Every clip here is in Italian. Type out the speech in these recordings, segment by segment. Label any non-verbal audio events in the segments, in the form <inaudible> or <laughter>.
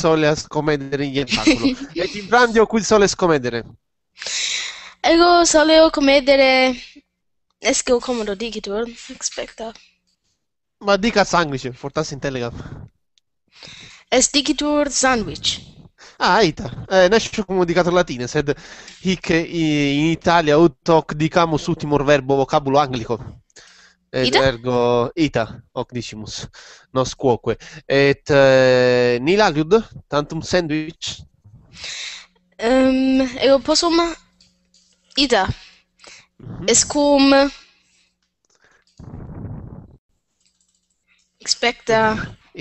sole a scommettere nient'altro. <laughs> e ti brandio cui sole scommettere? Ego solevo commettere... Esco comodo di chi tu expecta. Ma dica sandwich, fortassi in telegram. Es digitur sandwich. Ah, Ita, eh, nasce comunicato latino, sed hic in Italia ut hoc dicamos ultimor verbo vocabulo anglico ed Ida? ergo ita, hoc dicimus, nos quoque. Et eh, nil tantum sandwich? Um, ehm, ego possum ida. Mm -hmm. Escum expecta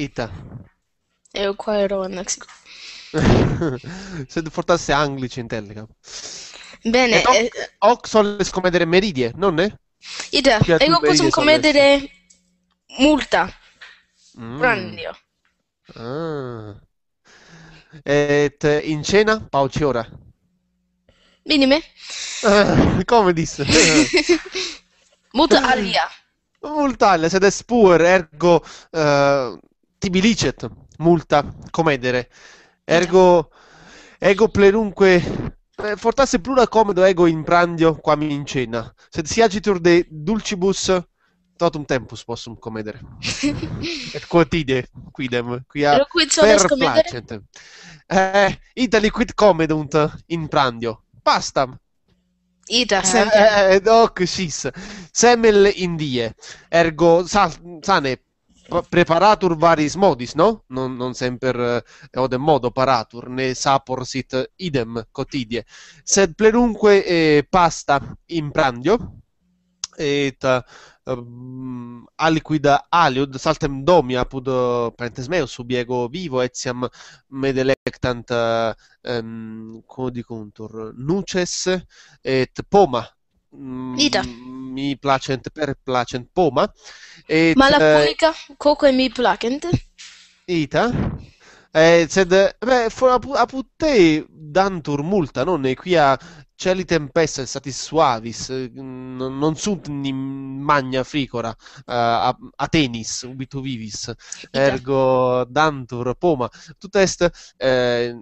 ita. Ego quae ero annexico. <laughs> Se portasse anglici in Telegram. Bene. Et hoc, eh... hoc soles comedere meridie, non ne? Idea, e lo possiamo come vedere multa. Mm. Prandio. Ah. Et in cena pauci ce ora? Minime. Ah, come disse? <laughs> Multa alia. Multa alia, sed es pur, ergo uh, eh, tibilicet multa comedere. Ergo, ergo plenunque eh, fortasse plura comodo ego in prandio qua mi incena. Se si agitur de dulcibus totum tempus possum comedere. <laughs> Et quotide, quidem, quia per placet. Eh, Itali quid comedunt in prandio? Pastam. Ita, eh, eh, eh, doc sis, semel in die, ergo sal, sane preparatur varis modis, no? Non, non semper eh, odem modo paratur, ne sapor sit idem cotidie. Sed plenunque eh, pasta in prandio, et um, eh, aliquida aliud saltem domia pud parentes meus, subiego vivo etiam medelectant, delectant eh, um, cum dicuntur nuces et poma mm, Ida mi placent per placent poma. Et, Malappunica eh, uh, e mi placent. Ita. Eh, sed, beh, apud te dantur multa, non? qui a Celi tempesta stati suavis, eh, non sunt magna fricora uh, a, ubitu vivis, ergo dantur poma. Tu test eh,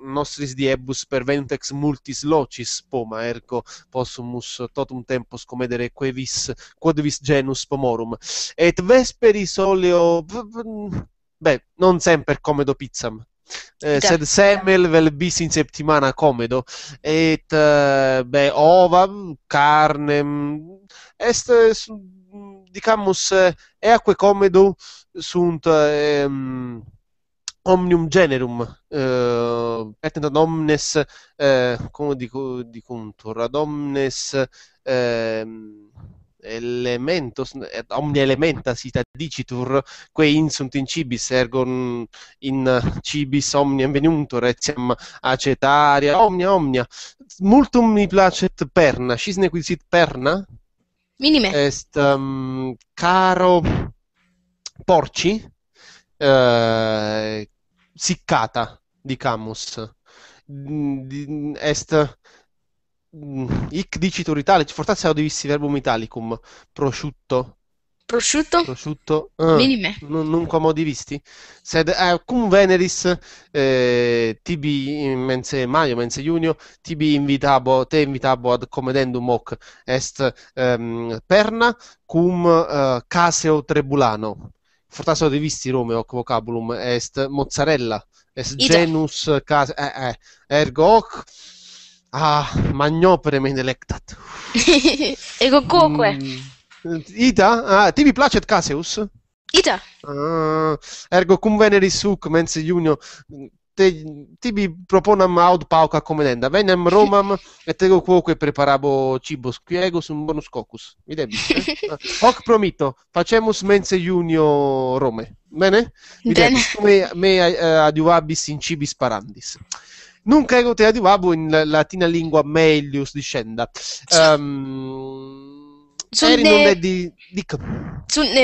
nostris diebus perventex multis locis poma, ergo possumus totum tempus comedere quevis, vis genus pomorum. Et vesperis oleo... Beh, non sempre comedo pizzam. Eh, sed semel vel bis in septimana comedo et uh, eh, be ovam carnem mm, est eh, dicamus eaque eh, comedo sunt um, omnium generum uh, petent ad omnes uh, come dico dicuntur ad omnes uh, elementos, eh, omni elementa sita dicitur, que insunt in cibis, ergon mm, in cibis omnia venuntur, etiam acetaria, omnia, omnia. Multum mi placet perna, scisne quisit perna? Minime. Est um, caro porci, eh, siccata, dicamus. Est mh, mm, hic dicitur italic, forse ho divisti verbum italicum, prosciutto, prosciutto, prosciutto ah, minime non, non comodi visti sed eh, cum veneris eh, tibi mense maio mense junio tibi invitabo te invitabo ad comedendum hoc est ehm, perna cum eh, caseo trebulano fortasso de visti Rome hoc vocabulum est mozzarella est Ida. genus case, eh, eh, ergo hoc Ah, magnopre electat. <laughs> Ego coque. Mm, ita? Ah, ti vi placet Caseus? Ita. Ah, ergo cum veneris suc mens junio te, tibi proponam aud pauca comenenda. Venem Romam <laughs> et ego quoque preparabo cibos quiegos un bonus cocus. Videbis. Eh? <laughs> Hoc promito, facemus mense junio Rome. Bene? Mi Bene. Cum me, me eh, adiuvabis in cibis parandis non credo te la di divabo in latina lingua melius discenda. Um, ehm, Eri de... non è di... Dic.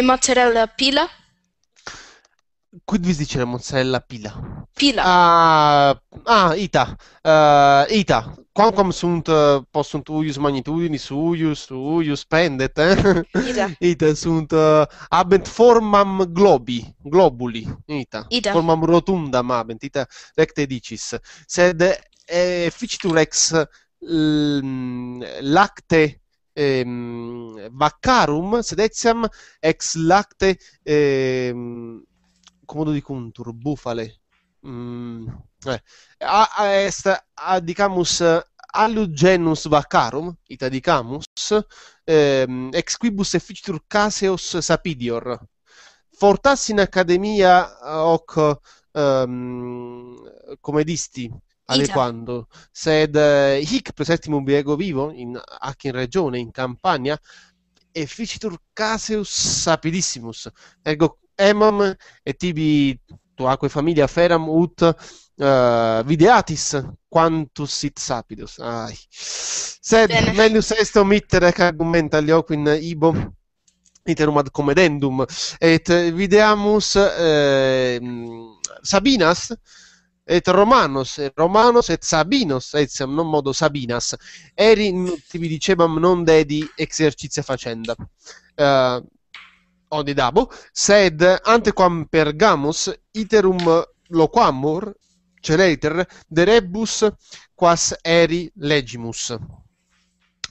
mozzarella pila? quid vis dicere, mozzarella pila? Pila. Ah, ah ita. Uh, ita. Quamquam sunt uh, possunt uius magnitudini suius, uius pendet, eh? Ita. <laughs> ita sunt uh, abent formam globi, globuli, ita. Ita. Formam rotundam abent, ita recte dicis. Sed efficitur eh, ex lacte em vaccarum sed etiam ex lacte em eh, comodo di contur, Bufale. Mm, eh. A, a est adicamus allugenus vacarum, itadicamus, ehm, ex quibus efficitur caseos sapidior. Fortas in accademia hoc, um, come disti, alle quando, sed eh, hic presettimum viego vivo, in, ac in regione, in Campania, efficitur caseus sapidissimus, ergo Emam e tibi tuaque familia feram ut uh, videatis quantus sit sapidos. Ai. Sed Bene. melius est omittere argumenta lioquin ibo iterum ad comedendum et videamus eh, Sabinas et Romanos, et Romanos et Sabinos, etiam non modo Sabinas, eri, vi dicebam, non dedi exercizia facenda. Uh, Onidabo, sed antequam Pergamus iterum loquamur celeter de rebus quas eri legimus.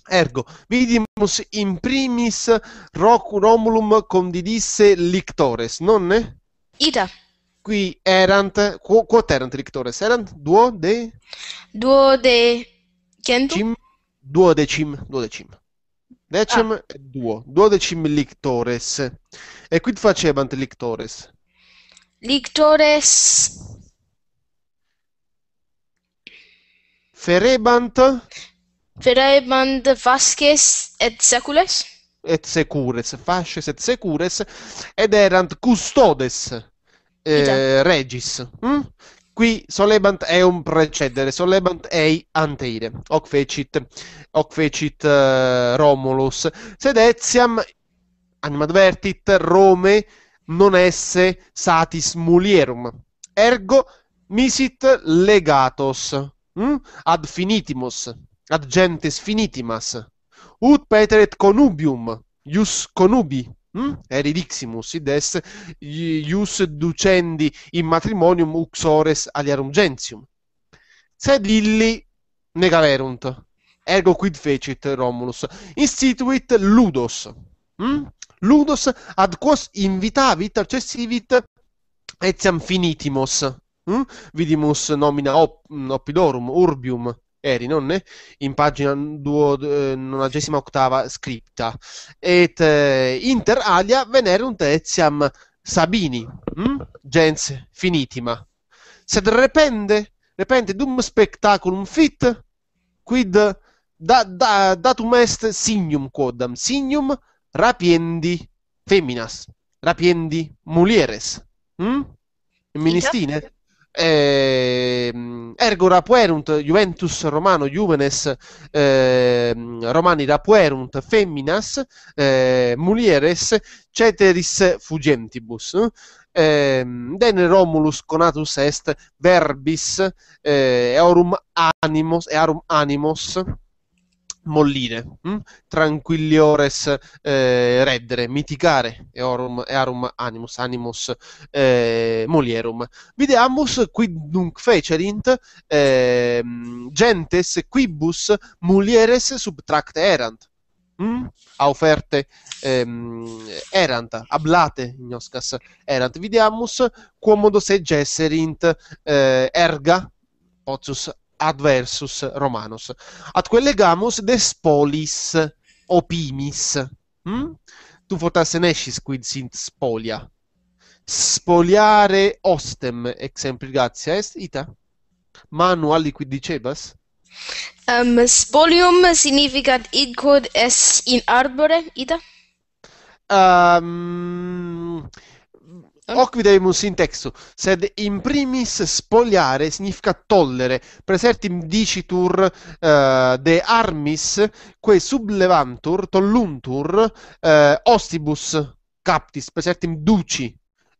Ergo, vidimus in primis roc Romulum condidisse lictores, nonne? Ita. Qui erant, quo, quot erant lictores? Erant duo de... Duo de... Centum? Duodecim, duodecim. Decem ah. e duo, duodecim lictores. E quid facebant lictores? Lictores... Ferebant... Ferebant fasces et secules? Et secures, fasces et secures, ed erant custodes eh, regis. Mm? Qui Solebant è un precedere, Solebant è anteire, hoc fecit, hoc fecit uh, Romulus, sed etiam anima Rome non esse satis mulierum, ergo misit legatos mh? Hm? ad finitimus, ad gentes finitimas, ut peteret conubium, ius conubi, Mm? Eridiximus id est ius ducendi in matrimonium uxores aliarum gentium. Sed illi negaverunt. Ergo quid fecit Romulus? Instituit ludos. Mm? Ludos ad quos invitavit accessivit etiam finitimos. Mm? Vidimus nomina op, opidorum, urbium eri nonne in pagina 98 eh, scritta et eh, inter alia venerunt etiam Sabini mh? Hm? gens finitima sed repende repente dum spectaculum fit quid da, da, datum est signum quodam signum rapiendi feminas rapiendi mulieres mh? Hm? ministine eh, ergo rapuerunt Juventus Romano Juvenes eh, Romani rapuerunt femminas eh, mulieres ceteris fugentibus eh, den Romulus conatus est verbis eh, aurum animos e arum animos mollire, mh? Mm? tranquilliores eh, reddere, mitigare eorum, earum animus, animus eh, molierum. Videamus quid nunc fecerint eh, gentes quibus mulieres subtracte erant. Mm? a offerte ehm, erant, ablate gnoscas erant vidiamus, quomodo se gesserint eh, erga, potius adversus Romanos. Ad quelle gamos despolis opimis. Mm? Tu fortasse nescis quid sint spolia. Spoliare ostem, exempli gratia est ita. Manu alli quid dicebas? Um, spolium significat id quod in arbore, ita? Um, in textu, sed in primis spogliare significa tollere, presertim dicitur uh, de armis, que sublevantur, tolluntur, uh, eh, ostibus captis, presertim duci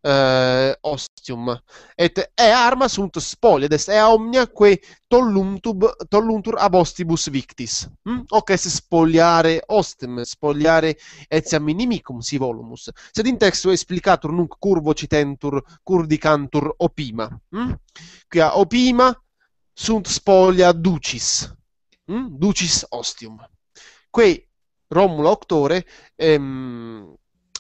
eh, ostium. Et e arma sunt spolia, est ea omnia que tolluntur tolluntur ab ostibus victis. Mm? Hoc est spoliare ostem, spogliare etiam inimicum si volumus. Sed in texto explicatur nunc curvo citentur, curdicantur opima. Mm? Quia opima sunt spolia ducis. Mm? Ducis ostium. Quei Romulo Octore ehm,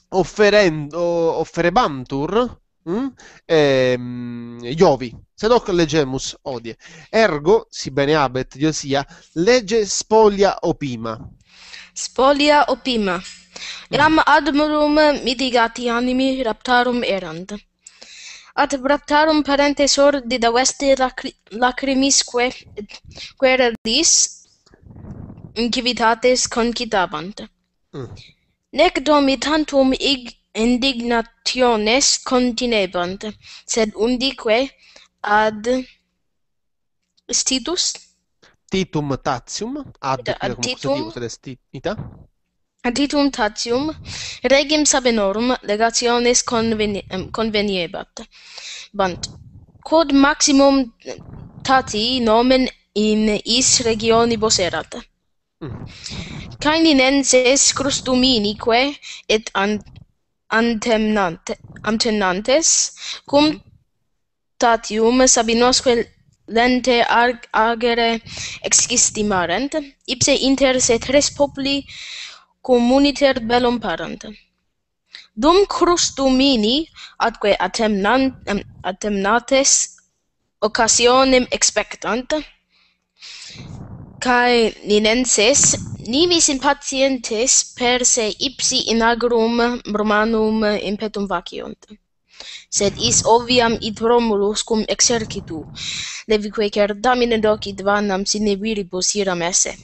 offerendo offerebantur mm? e ehm, iovi sed hoc legemus odie ergo si bene habet diosia lege spolia opima spolia opima iam mm. admorum mitigati animi raptarum erant ad raptarum parentes ordi da vesti lacrimisque quaeradis incivitates concitabant mm. Nec domi tantum ig indignationes continebant, sed undique ad Titus? Titum Tatium, ad, ad titum, ita? Ad titum Tatium, regim sabenorum legationes conveni, conveniebat. Bant, quod maximum tati nomen in is regionibus erat? Caininenses cross dominique et antemnante antemnantes cum mm. tatium sabinosque lente arg agere existimarent ipse inter se tres populi communiter bellum parent dum cross domini atque atemnant atemnates occasionem expectant Kai linenses ni vis patientes per se ipsi in agrum romanum impetum vaciunt. Sed is oviam id Romulus cum exercitu, levi quaecer damine docit vanam sine viribus iram esse.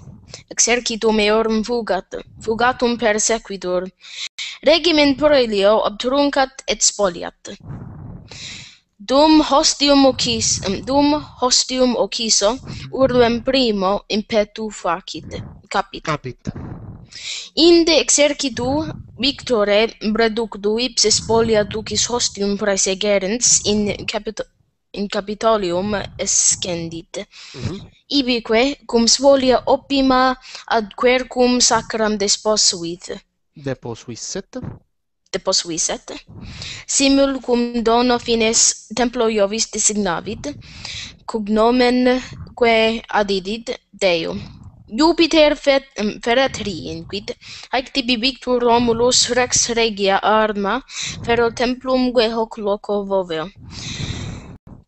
Exercitu meorum fugat, fugatum persequitur, regimen proelio obtruncat et spoliat dum hostium ocis dum hostium ociso urbem primo impetu facit capit capit inde exercitu victore reducdu ipses spolia ducis hostium praesegerens in in capitolium escendit mm -hmm. ibique cum svolia opima ad quercum sacram deposuit deposuisset de posuisset simul cum dono fines templo iovis designavit cognomen que adidit deo Jupiter fet feret ri in haec tibi victur Romulus rex regia arma fero templum que hoc loco voveo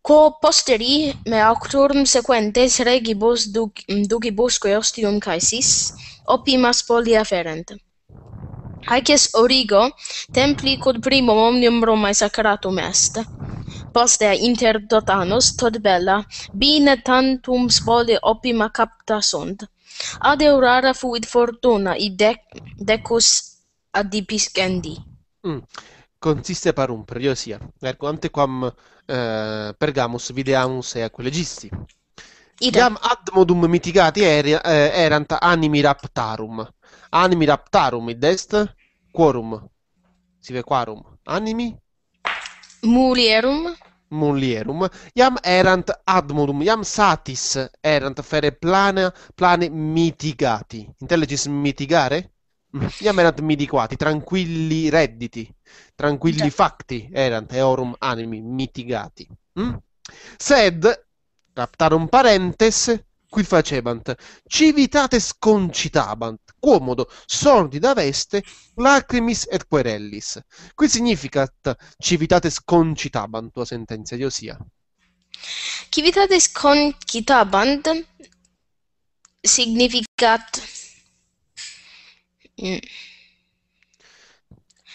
quo posteri me octurn sequentes regibus duc, ducibus quo ostium caesis opimas polia ferent Haeces origo, templi quod primum omnium Romae sacratum est. Poste inter dotanos tot bella, bine tantum spoli opima capta sunt. Ad eurara fuit fortuna i dec decus adipiscendi. Mm. Consiste parum periosia, ergo antequam eh, pergamus videamus ea collegisti. Idem. Iam ad modum mitigati er, erant animi raptarum. Animi raptarum id est Quorum. Si vede quorum. Animi? Mulierum. Mulierum. Iam erant admorum, iam satis erant fere plane, plane mitigati. Intelligis mitigare? <laughs> Iam erant mitigati, tranquilli redditi, tranquilli yeah. facti erant eorum animi mitigati. Mm? Sed, raptarum parentes, qui facebant, civitates concitabant, comodo, sordi da veste, lacrimis et querellis. Qui significat civitates concitabant, tua sentenza io sia Civitates concitabant significat... Mm.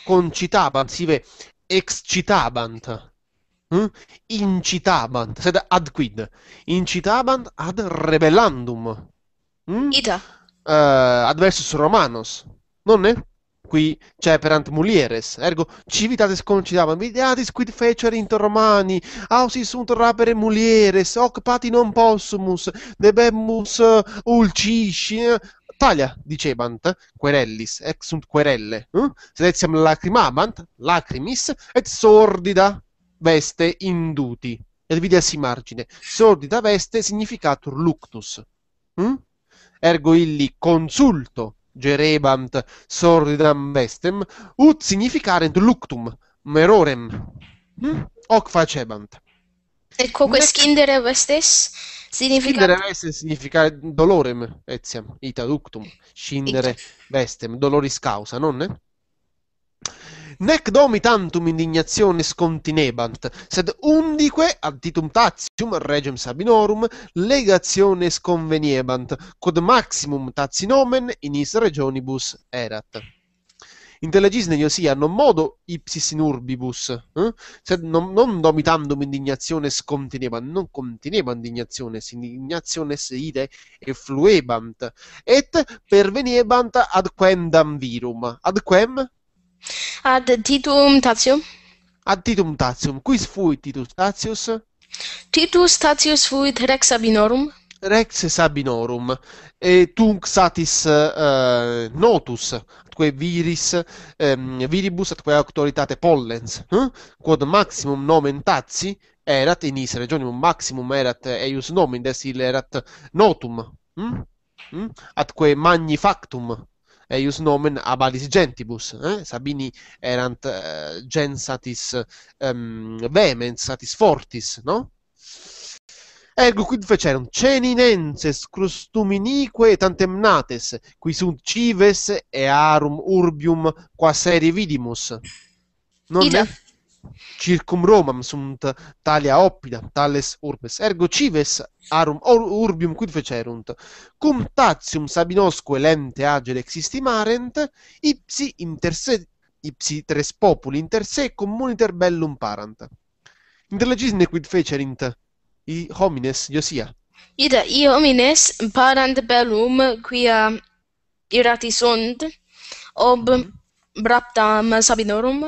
Concitabant, si ve, excitabant. Hm? incitabant, sed ad quid, incitabant ad rebellandum. Hm? Ita. Uh, eh, adversus Romanos, Non è? Qui c'è perant mulieres, ergo civitatis concitabant, vidiatis quid fecer inter Romani, ausis sunt rapere mulieres, occupati non possumus, debemus uh, eh, ulcisci, eh. Taglia, dicebant, querellis, ex sunt querelle, eh? Hm? sedeziam lacrimabant, lacrimis, et sordida, veste induti, ervidiasi margine, sordida veste significatur luctus. Mm? Ergo illi consulto gerebant sordidam vestem, ut significarent luctum, merorem, mm? hoc facebant. Ecco, quest kindere vestes significa... Kindere vestes significa dolorem, etiam, ita luctum, scindere vestem, doloris causa, non? Eh? Nec domi tantum indignazione scontinebant, sed undique additum tatium regem Sabinorum legazione sconveniebant, quod maximum tazzi nomen in inis regionibus erat intellegisne io sia non modo ipsis in urbibus eh? sed non, non domitandum indignazione scontinebant non continebant indignazione indignazione ide effluebant et perveniebant ad quem virum ad quem Ad titum tatium. Ad titum tatium. Quis fuit titus tatius? Titus tatius fuit rex abinorum. Rex sabinorum. E tunc satis uh, notus, atque viris, um, viribus, atque autoritate pollens. Huh? Hm? Quod maximum nomen tazi erat in his regionum maximum erat eius nomen des erat notum hm hm atque magnifactum eius nomen abalis gentibus, eh? Sabini erant eh, gensatis um, ehm, vehemens, satis fortis, no? Ergo quid fecerum? Ceninenses crustuminique tantemnates, qui sunt cives earum urbium qua seri vidimus. Non Ida. È? circum Romam sunt talia oppida tales urbes ergo cives arum or, urbium quid fecerunt cum tatium sabinosque lente agere existimarent ipsi inter se ipsi tres populi inter se communiter bellum parant inter legis ne quid fecerint i homines iosia ida i homines parant bellum quia irati sunt ob mm -hmm. braptam sabinorum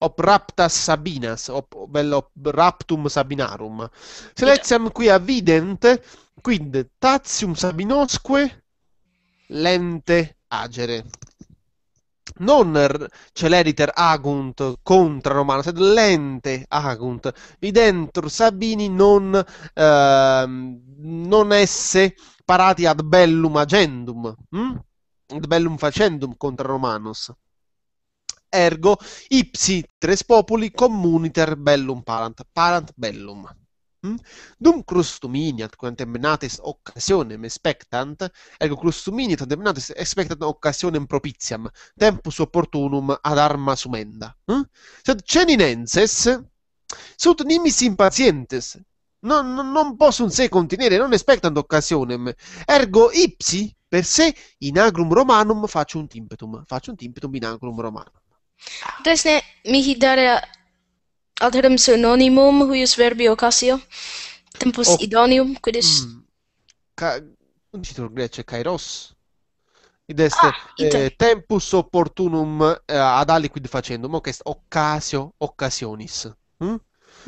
op raptas sabinas, op, bello op raptum sabinarum. Seleziam qui a vident, quid tatium sabinosque lente agere. Non celeriter agunt contra Romana, sed lente agunt, videntur Sabini non, eh, non esse parati ad bellum agendum, hm? ad bellum facendum contra Romanos ergo ipsi tres populi communiter bellum parant, parant bellum. Hm? Dum crustuminiat quantum menatis occasionem expectant, ergo crustuminiat quantum menatis expectant occasionem propitiam, tempus opportunum ad arma sumenda. Mm? Sed ceninenses sunt nimis impacientes, non, non, non possono se contenere, non expectant occasionem, ergo ipsi per se in agrum romanum faccio un timpetum, faccio un timpetum in agrum romanum. Desne mihi dare alterum synonymum huius verbi ocasio, tempus oh. idonium quidis mm. Ca... incitur grece kairos id est ah, eh, tempus opportunum eh, ad aliquid facendum hoc est occasio occasionis hm?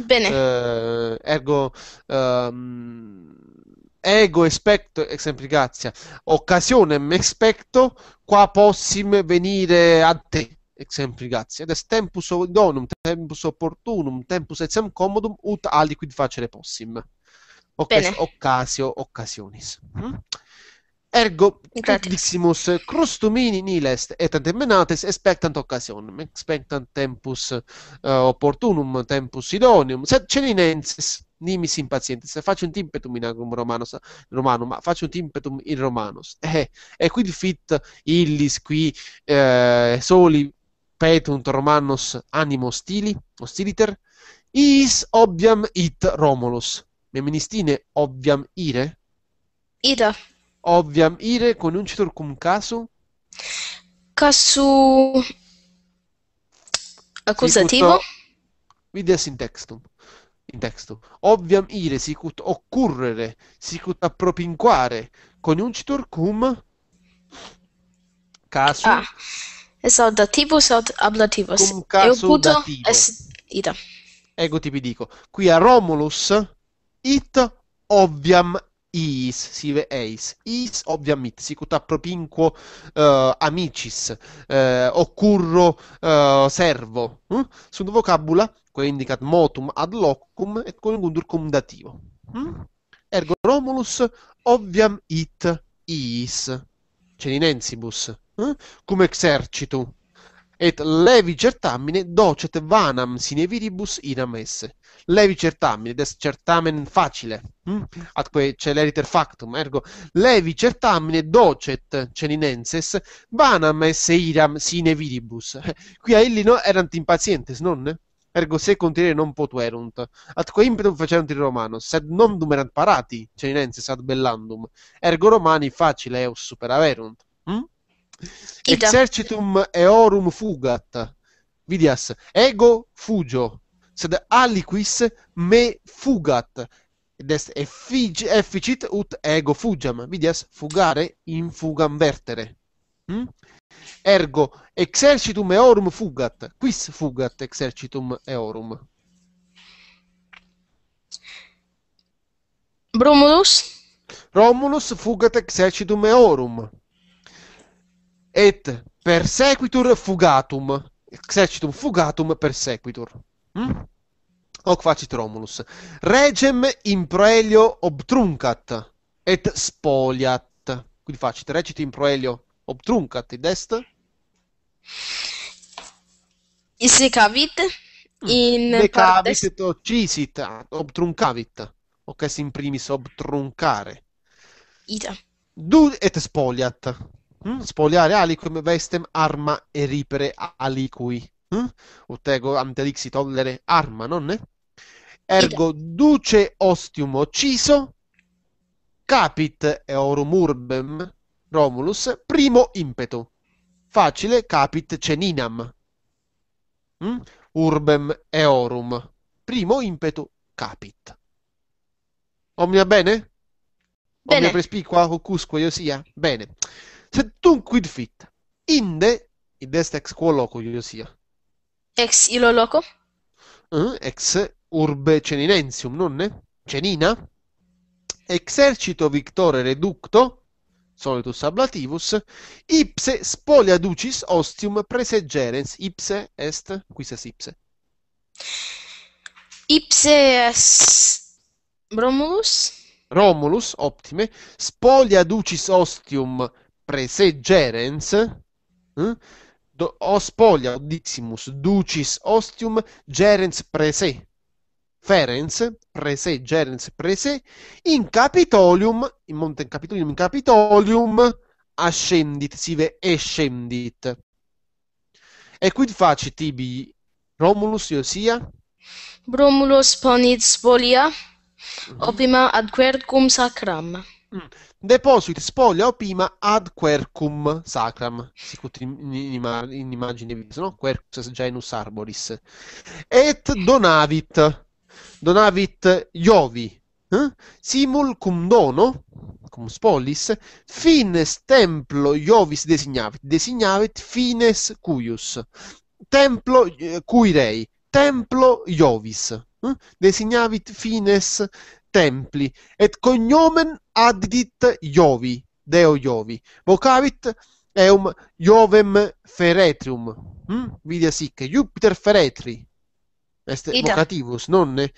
bene eh, ergo um, ego expecto exemplicazia occasionem expecto qua possim venire ad te exempligatio, ed est tempus idonum, tempus opportunum, tempus etiam commodum, ut aliquid facere possim. Oc est occasio occasionis. Mm? Ergo, diximus, crustumini nil est, et antemenates expectant occasionum, expectant tempus uh, opportunum, tempus idonium, sed ceninensis nimis impazientes, un timpetum in agrum romanos, romanum, ma faciunt impetum in romanos. Eh, e quid fit illis qui eh, soli petunt Romanos animo stili, hostiliter, is obviam it Romulus. Meministine obviam ire? Ida. Obviam ire conuncitur cum casu? Casu accusativo? Vides in textum. In textum. Obviam ire sicut occurrere, sicut appropinquare, conuncitur cum casu? Ah. Es aut dativus aut ablativus. Cum caso dativo. Eu puto es ita. Ego tipi dico. Qui a Romulus it obviam is, sive eis. Is obviam it, sic ut appropinquo uh, eh, amicis, uh, eh, occurro uh, eh, servo. Hm? Sunt vocabula, quae indicat motum ad locum, et coniungundur cum dativo. Hm? Ergo Romulus obviam it is. ceninensibus, eh? cum exercitu, et levi certamine docet vanam sine viribus inam esse. Levi certamine, des certamen facile, hm? atque celeriter factum, ergo levi certamine docet ceninenses vanam esse iram sine viribus. <laughs> Qui a Illino erant impazientes, non? ergo se contiene non potuerunt. At quempedum facerunt romano, sed non numerant parati, ceninenses ad bellandum, ergo Romani facile eus superaverunt. Hm? Ita. Exercitum eorum fugat, vidias, ego fugio, sed aliquis me fugat, ed est effig- efficit ut ego fugiam, vidias, fugare in fugam vertere. Hm? Ergo, exercitum eorum fugat, quis fugat exercitum eorum? Brumulus? Romulus fugat exercitum eorum, et persequitur fugatum, exercitum fugatum persequitur. Mm? Hoc facit Romulus. Regem in proelio obtruncat, et spoliat. Quindi facit, recit in proelio обтрумкати десте? Исекавит. In Decavit partes... cisit, obtruncavit, o che in primis obtruncare. Ida. Du et spoliat. Mm? Spoliare aliquem vestem arma e ripere aliqui. Mm? Hm? Utego antelixi tollere arma, nonne? Ergo Ida. duce ostium occiso capit eorum urbem Romulus, primo impeto. Facile capit ceninam. Mm? Urbem eorum. Primo impeto capit. Omnia bene? bene. Omnia prespicua hocusque io sia? Bene. Se tu quid fit, inde, id est ex quo loco io sia. Ex ilo loco? Mm? Ex urbe ceninensium, nonne? Cenina? Exercito victore reducto solitus ablativus, ipse spoliaducis ostium presegerens, ipse est, qui ses ipse. Ipse est Romulus? Romulus, optime, spoliaducis ostium presegerens, eh? o spoglia, diximus, ducis ostium gerens prese, Ferenc, Prese, Gerenz, Prese, in Capitolium, in Monte Capitolium, in Capitolium, ascendit, si ve, escendit. E quid facit tibi Romulus Iosia? Romulus ponit mhm. mm. spolia, opima ad quercum sacram. Deposit spoglia opima ad quercum sacram, sicut in, in, in immagine vis, no? Quercus genus arboris. Et donavit donavit Jovi, eh? simul cum dono, cum spollis, fines templo Jovis designavit, designavit fines cuius, templo eh, cui rei, templo Jovis, eh? designavit fines templi, et cognomen addit Jovi, deo Jovi, vocavit eum Jovem feretrium, hm? vidia sic, Jupiter feretri, Est Ida. vocativus, nonne.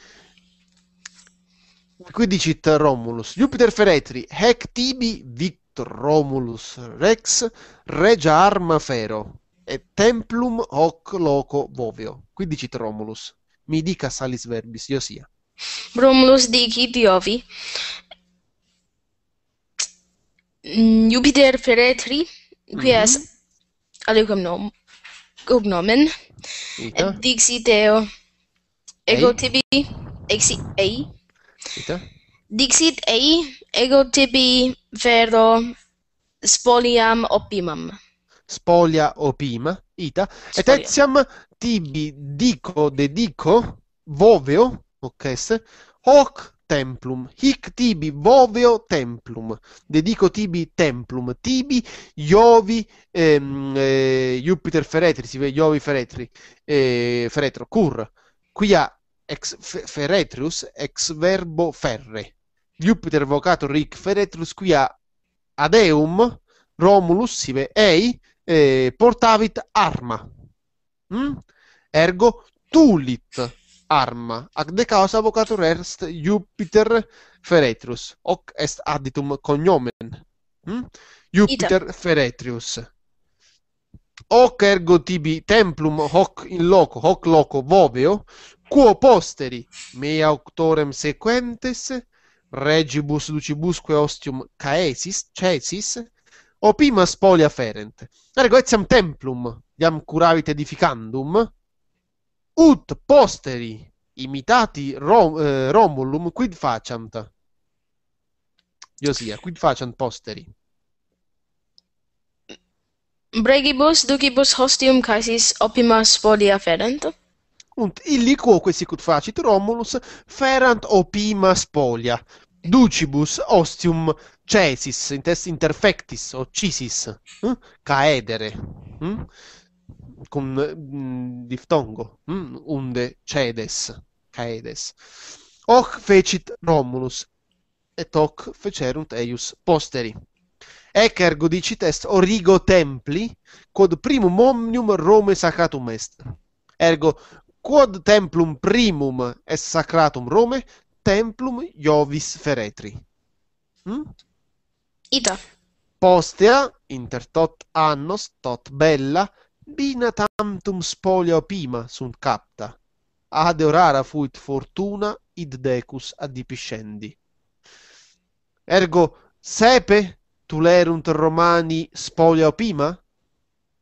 dicit Romulus. Jupiter feretri, hec tibi victor Romulus rex regia arma fero e templum hoc loco boveo. dicit Romulus. Mi dica salis verbis, io sia. Romulus dicit Iovi. Mm, Jupiter feretri, qui mm -hmm. aliquem nom, cognomen, et dixit eo Ego EgoTB, Exit AI, Dixit Ego EgoTB, Ferro, Spoliam Opimam. Spolia opima, ita, Spolia. eteziam tibi dico dedico voveo, occhesse, hoc templum, hic tibi voveo templum, dedico tibi templum, tibi Iovi, ehm, eh, Jupiter feretri, si vede Iovi feretri, eh, feretro, cur, qui quia ex ferretrus ex verbo ferre. Jupiter vocato ric ferretrus quia adeum Romulus sive ei eh, portavit arma. Mm? Ergo tulit arma. ad de causa vocatur est Jupiter ferretrus. Hoc est additum cognomen. Mm? Jupiter Ita. ferretrus hoc ergo tibi templum hoc in loco, hoc loco voveo, quo posteri mea auctorem sequentes, regibus lucibusque ostium caesis, cesis, opima spolia ferent. Ergo etiam templum, iam curavit edificandum, ut posteri imitati rom, eh, Romulum quid faciant? Iosia, quid faciant posteri? Bregibus ducibus hostium caesis optimas folia ferent. Und illico quo sicut facit Romulus ferant optimas folia. Ducibus hostium caesis in testis interfectis o cisis, hm? Caedere, hm? Cum mm, diftongo, hm? Unde cedes, caedes. Hoc fecit Romulus et hoc fecerunt eius posteri. Ec ergo dicit est origo templi quod primum omnium Rome sacratum est. Ergo quod templum primum est sacratum Rome, templum Iovis feretri. Hm? Ita. Postea inter tot annos tot bella bina tantum spolia opima sunt capta. Ad orara fuit fortuna id decus adipiscendi. Ergo sepe tulerunt Romani spolia opima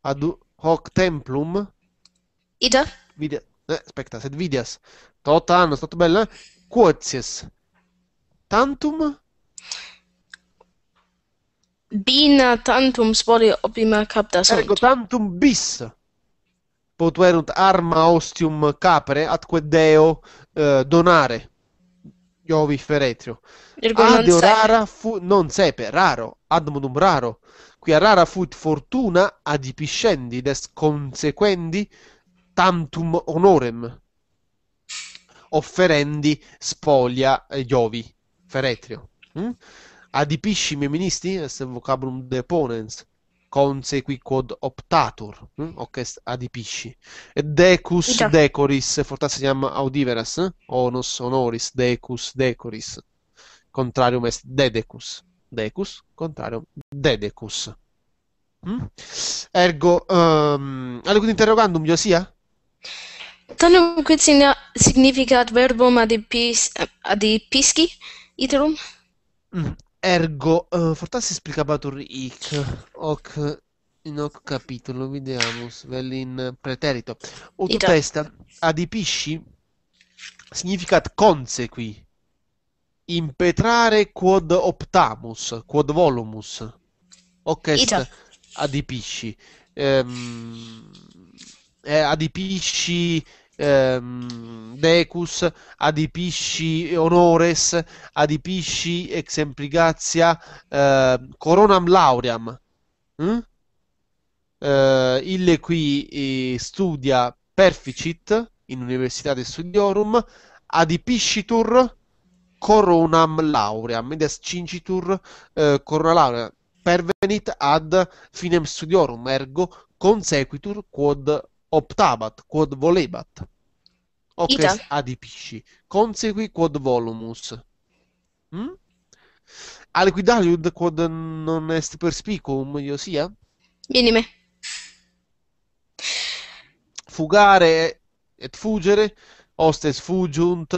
ad hoc templum? Ida. vide Eh, aspetta, sed vidias. Tota anno, stato bella. Eh? Quotius. Tantum? Bina tantum spolia opima capta sunt. Ergo tantum bis potuerunt arma ostium capere atque deo eh, donare. Iovi Feretrio. Adeo rara fu... non sepe, raro, admodum raro. Qui a rara fut fortuna adipiscendi, des consequendi tantum honorem. Offerendi spoglia Iovi Feretrio. Mm? Adipisci, ministri, est vocabulum deponens consequi quod optatur hm? hoc est adipisci et decus Ito. decoris fortassiam audiveras eh? onus honoris decus decoris contrarium est dedecus decus contrarium dedecus hm? ergo um, ehm, alicut interrogandum josia Tanum quid significat verbum adipis, adipisci iterum? Hm. Ergo, uh, eh, fortasis pricabatur hic, hoc in hoc capitolo, videamus, vel in preterito. O tu testa, esatto. adipisci, significat consequi, impetrare quod optamus, quod volumus. Hoc est esatto. Ita. adipisci. Um, eh, adipisci ehm, decus, adipisci honores, adipisci exempligazia eh, coronam lauream. Mm? Eh, ille qui eh, studia perficit in Universitate Studiorum, adipiscitur coronam lauream, ed est cincitur eh, corona lauream, pervenit ad finem studiorum, ergo consequitur quod optabat quod volebat hoc adipisci Consegui quod volumus mm? Hm? aliquidaliud quod non est perspicuum io sia minime fugare et fugere hostes fugiunt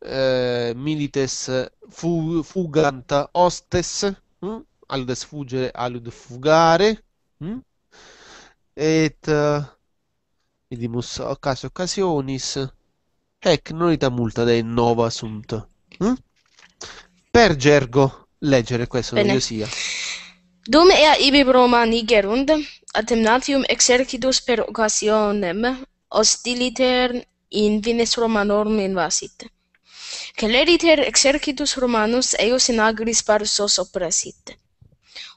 eh, milites fu, fugant hostes mm? Hm? alides fugere aliud fugare mm? et uh, Idimus occasio occasionis ec non ita multa de nova sunt. Hm? Per gergo leggere questo non sia. Dum ea ibi Romani gerund atemnatium exercitus per occasionem hostiliter in vines Romanorum invasit. Celeriter exercitus Romanus eos in agris parsos oppressit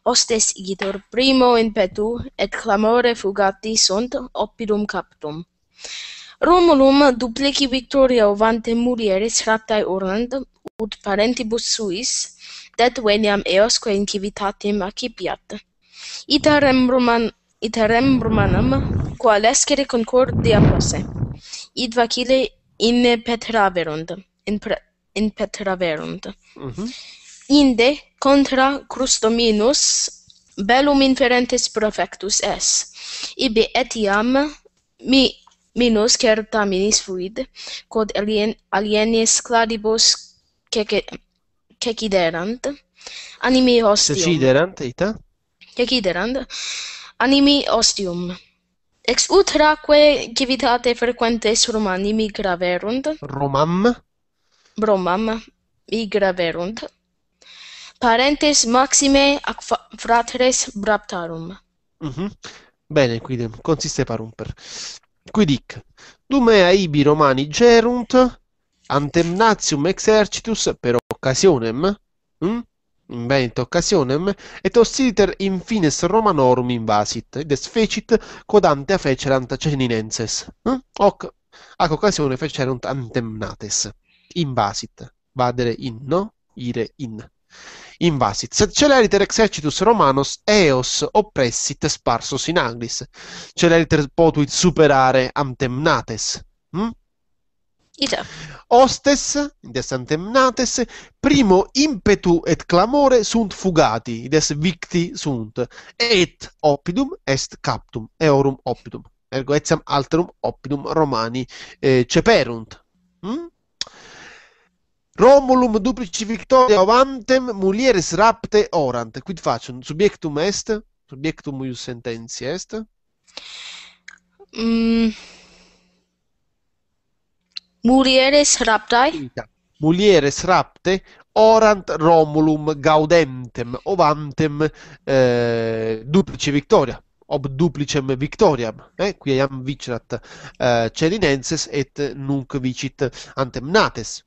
ostes igitur primo in petu et clamore fugati sunt oppidum captum Romulum duplici victoria ovante mulieris raptae urland ut parentibus suis det veniam eos quae incivitatem acipiat iterem roman iterem romanam qualescere concordia posse id vacile in petraverunt in, in petraverunt mm -hmm. inde contra crus dominus bellum inferentes profectus est. ibi etiam mi minus certa minis fluid quod alien alienis cladibus cece ciderant animi hostium ciderant ita ciderant animi hostium ex utraque civitate frequentes romani mi graverunt romam romam mi graverunt parentes maxime ac fratres braptarum. Mm -hmm. Bene, quidem, consiste Qui Quidic, dumea ibi Romani gerunt, antemnatium exercitus per occasionem, mm? Hm? in Veneto occasionem, et ossiter infines Romanorum invasit, ed fecit codante fecerant ceninenses. Mm? Hoc, ac occasione fecerunt antemnates. Invasit. Vadere in, no? Ire in invasit. Celeriter exercitus Romanos eos oppressit sparsos in Anglis. Celeriter potuit superare amtemnates. Mm? Hm? Ita. Hostes, ides antemnates, primo impetu et clamore sunt fugati, ides victi sunt, et oppidum est captum, eorum oppidum. Ergo etiam alterum oppidum Romani eh, ceperunt. Mm? Romulum duplici victoria avantem mulieres rapte orant. Quid facem? Subiectum est? Subiectum ius sententia est? Mm. Mulieres raptae? Mulieres rapte orant Romulum gaudentem ovantem eh, duplice victoria ob duplicem victoriam eh qui iam vicerat eh, et nunc vicit antem nates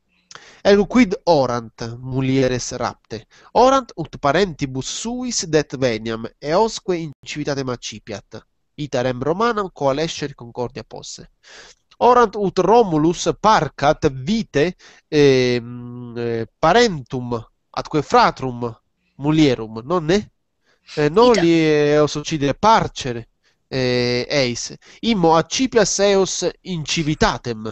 ergo quid orant mulieres rapte, orant ut parentibus suis det veniam, eosque in civitate macipiat, iterem Romanam coalescer concordia posse. Orant ut Romulus parcat vite ehm, eh, parentum atque fratrum mulierum, non ne? Eh, noli eos occide parcere eh, eis, immo accipias eos incivitatem,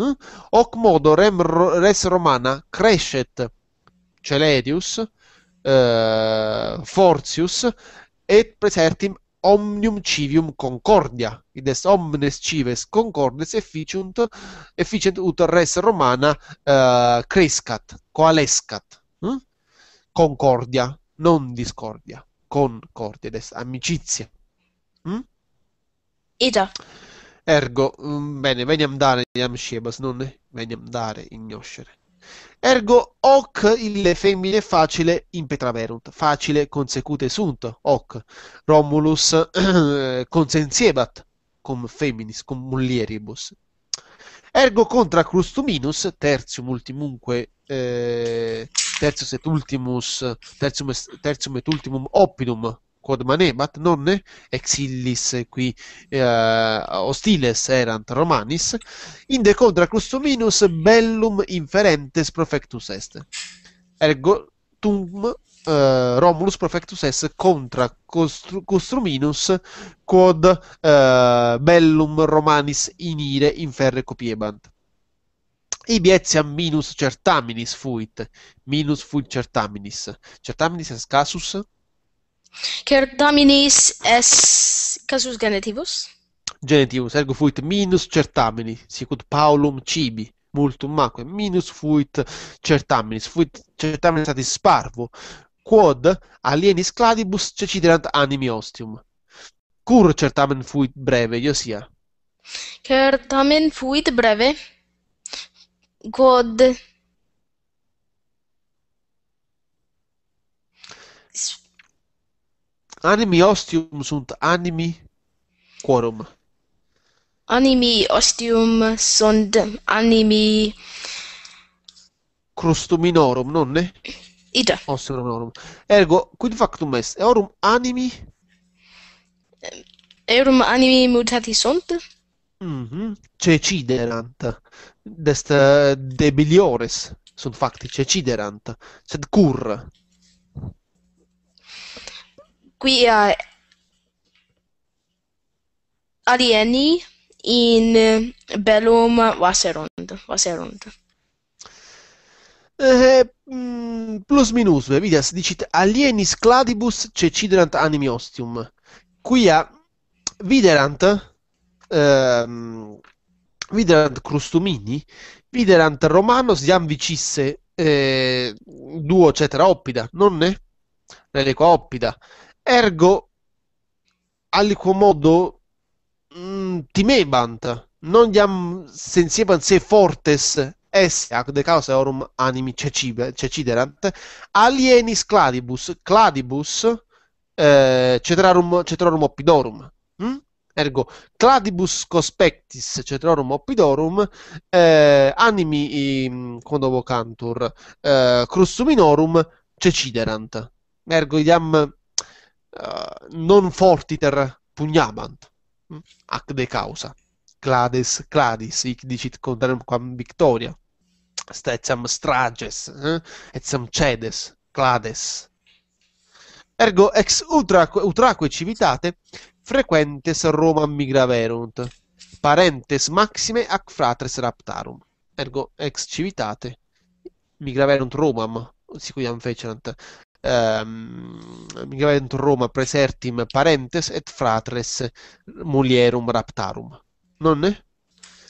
Hm? Hoc modo rem res romana crescet Celerius eh, fortius, et presertim omnium civium concordia, id est omnes cives concordes efficient, efficient ut res romana eh, crescat, coalescat, eh? concordia, non discordia, concordia, ed est amicizia. Mm? Hm? E Ergo, mm, bene, veniam dare iam scebas, non veniam dare ignoscere. Ergo, hoc ille femmine facile impetraverunt, facile consecute sunt, hoc. Romulus eh, consensiebat cum feminis, cum mulieribus. Ergo contra crustuminus, tertium ultimunque, eh, tertius et ultimus, tertium, tertium et ultimum opinum quod manebat nonne exillis qui eh, hostiles erant romanis inde contra custominus bellum inferentes profectus est ergo tum eh, Romulus profectus est contra costru quod eh, bellum romanis inire inferre copiebant Ibi etiam minus certaminis fuit, minus fuit certaminis. Certaminis est casus Cer dominis es casus genetivus? Genetivus, ergo fuit minus certamini, sicut paulum cibi, multum maque, minus fuit certaminis, fuit certaminis satis parvo, quod alienis cladibus ceciderant animi ostium. Cur certamen fuit breve, io sia? Certamen fuit breve, quod animi ostium sunt animi quorum animi ostium sunt animi crustum minorum nonne ita ostium minorum ergo quid factum est eorum animi eorum animi mutati sunt mhm mm ceciderant dest eh, debiliores sunt facti ceciderant sed cur qui a eh, alieni in Bellum Vaserond. Vaserond. Eh, mm, plus minus, vidias, dicit alieni cladibus cecidrant animi ostium. Quia viderant ehm, viderant crustumini, viderant romanos iam vicisse eh, duo cetera oppida, non nonne? Reliqua oppida. Ergo, aliquo modo mh, mm, timebant, non jam sensiebant se fortes esse ac de causa orum animi ceciderant, alienis cladibus, cladibus eh, cetrarum, cetrarum oppidorum. Mm? Ergo, cladibus cospectis cetrarum oppidorum, eh, animi quando vocantur, eh, crustuminorum ceciderant. Ergo, iam eh, non fortiter pugnabant, mm. ac de causa, clades cladis, ic dicit condemnam quam victoria, stetiam strages, eh? etiam cedes, clades. Ergo ex utraque, utraque civitate frequentes Roma migraverunt, parentes maxime ac fratres raptarum. Ergo ex civitate migraverunt Romam, sicuiam fecerant ehm, migrant Roma presertim parentes et fratres mulierum raptarum. Non è?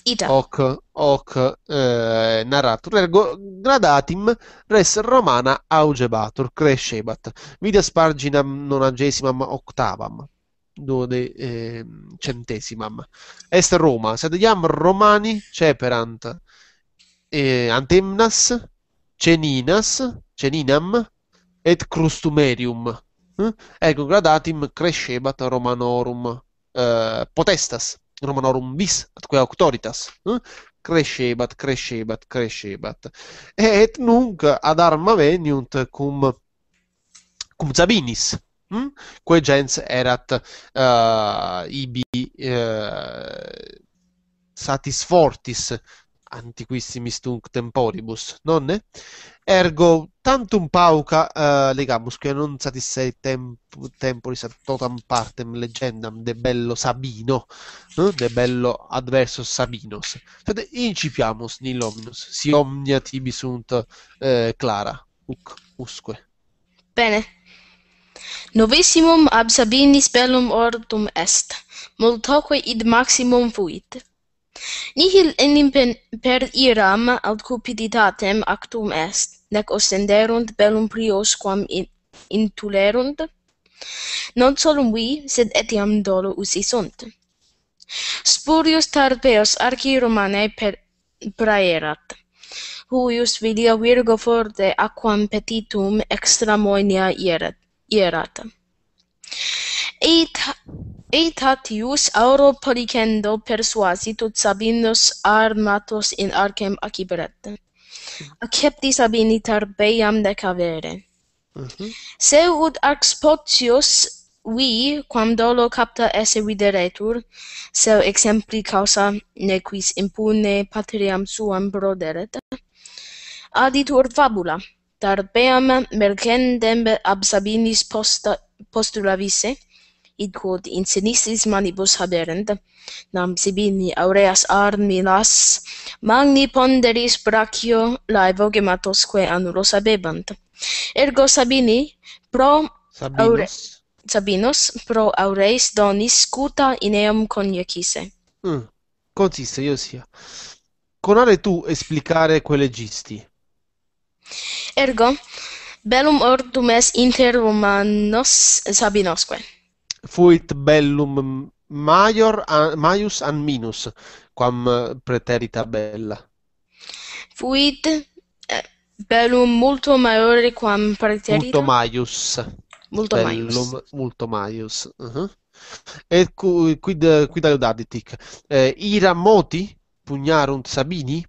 Ita. Hoc, hoc eh, narratur, ergo gradatim res romana augebatur, crescebat, vidas paginam nonagesimam octavam, dode eh, centesimam. Est Roma, sed iam Romani ceperant eh, antemnas, ceninas, ceninam, et crustumerium. Eh? Ergo gradatim crescebat Romanorum eh, potestas, Romanorum vis, atque auctoritas. Eh? Crescebat, crescebat, crescebat. Et nunc ad arma veniunt cum, cum Zabinis, eh? quae gens erat uh, ibi... Uh, eh, satis fortis antiquissimi stunc temporibus, non nonne? Ergo tantum pauca uh, legamus, che non satisse temp temporis ad totam partem legendam de bello Sabino, no? de bello adverso Sabinos. Sed incipiamus nil omnus, si omnia tibi sunt eh, clara, uc, usque. Bene. Novissimum ab Sabinis bellum ordum est, multoque id maximum fuit Nihil enim per iram aut cupiditatem actum est, nec ostenderunt bellum prios quam intulerunt, non solum vi, sed etiam dolo usi sunt. Spurius tarpeos arci romanae per praerat, huius vidia virgo forte aquam petitum extra moenia ierat. ierat. Et Eitatius, auro policendo persuasit ut sabinos armatos in arcem aciberet. Acceptis abini tarbeiam decavere. Mm -hmm. Seu ut arx potius vi, quam dolo capta esse videretur, seu exempli causa nequis impune patriam suam broderet, aditur fabula, tarpeam mergendem ab sabinis posta, postula vise, id quod in sinistris manibus haberent, nam sibini aureas arn minas, magni ponderis bracio laevo gematosque anulos abebant. Ergo sabini pro Sabinus. aure... Sabinus, pro aureis donis scuta in eam coniacise. Hmm. Consiste, Iosia. Conare tu explicare que legisti? Ergo, bellum ordum es inter Romanos Sabinosque. fuit bellum maior, a, maius an minus, quam eh, preterita bella. Fuit eh, bellum multo maiore quam preterita... Multo maius. Multo bellum, maius. Multo maius. Uh -huh. E qui, quid, quid audatic. Eh, ira moti pugnarunt Sabini?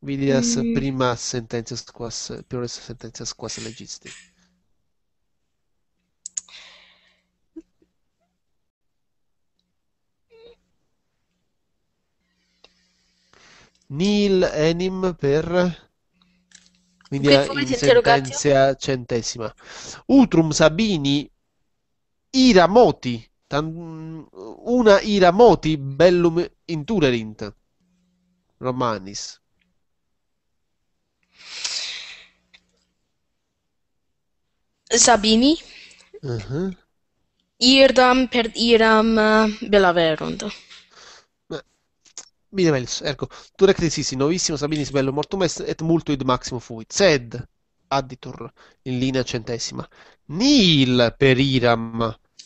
Vidias mm. prima sententias quas, priores sententias quas legisti. Nil enim per... Quindi è in sentenza centesima. Utrum Sabini iramoti, una iramoti bellum intulerint. Romanis. Sabini. Uh -huh. Irdam per iram belaverunt. Bine mels, ecco, tu rectesisi novissimo Sabinis bello mortum est et multo id maximo fuit, sed additur in linea centesima nil per iram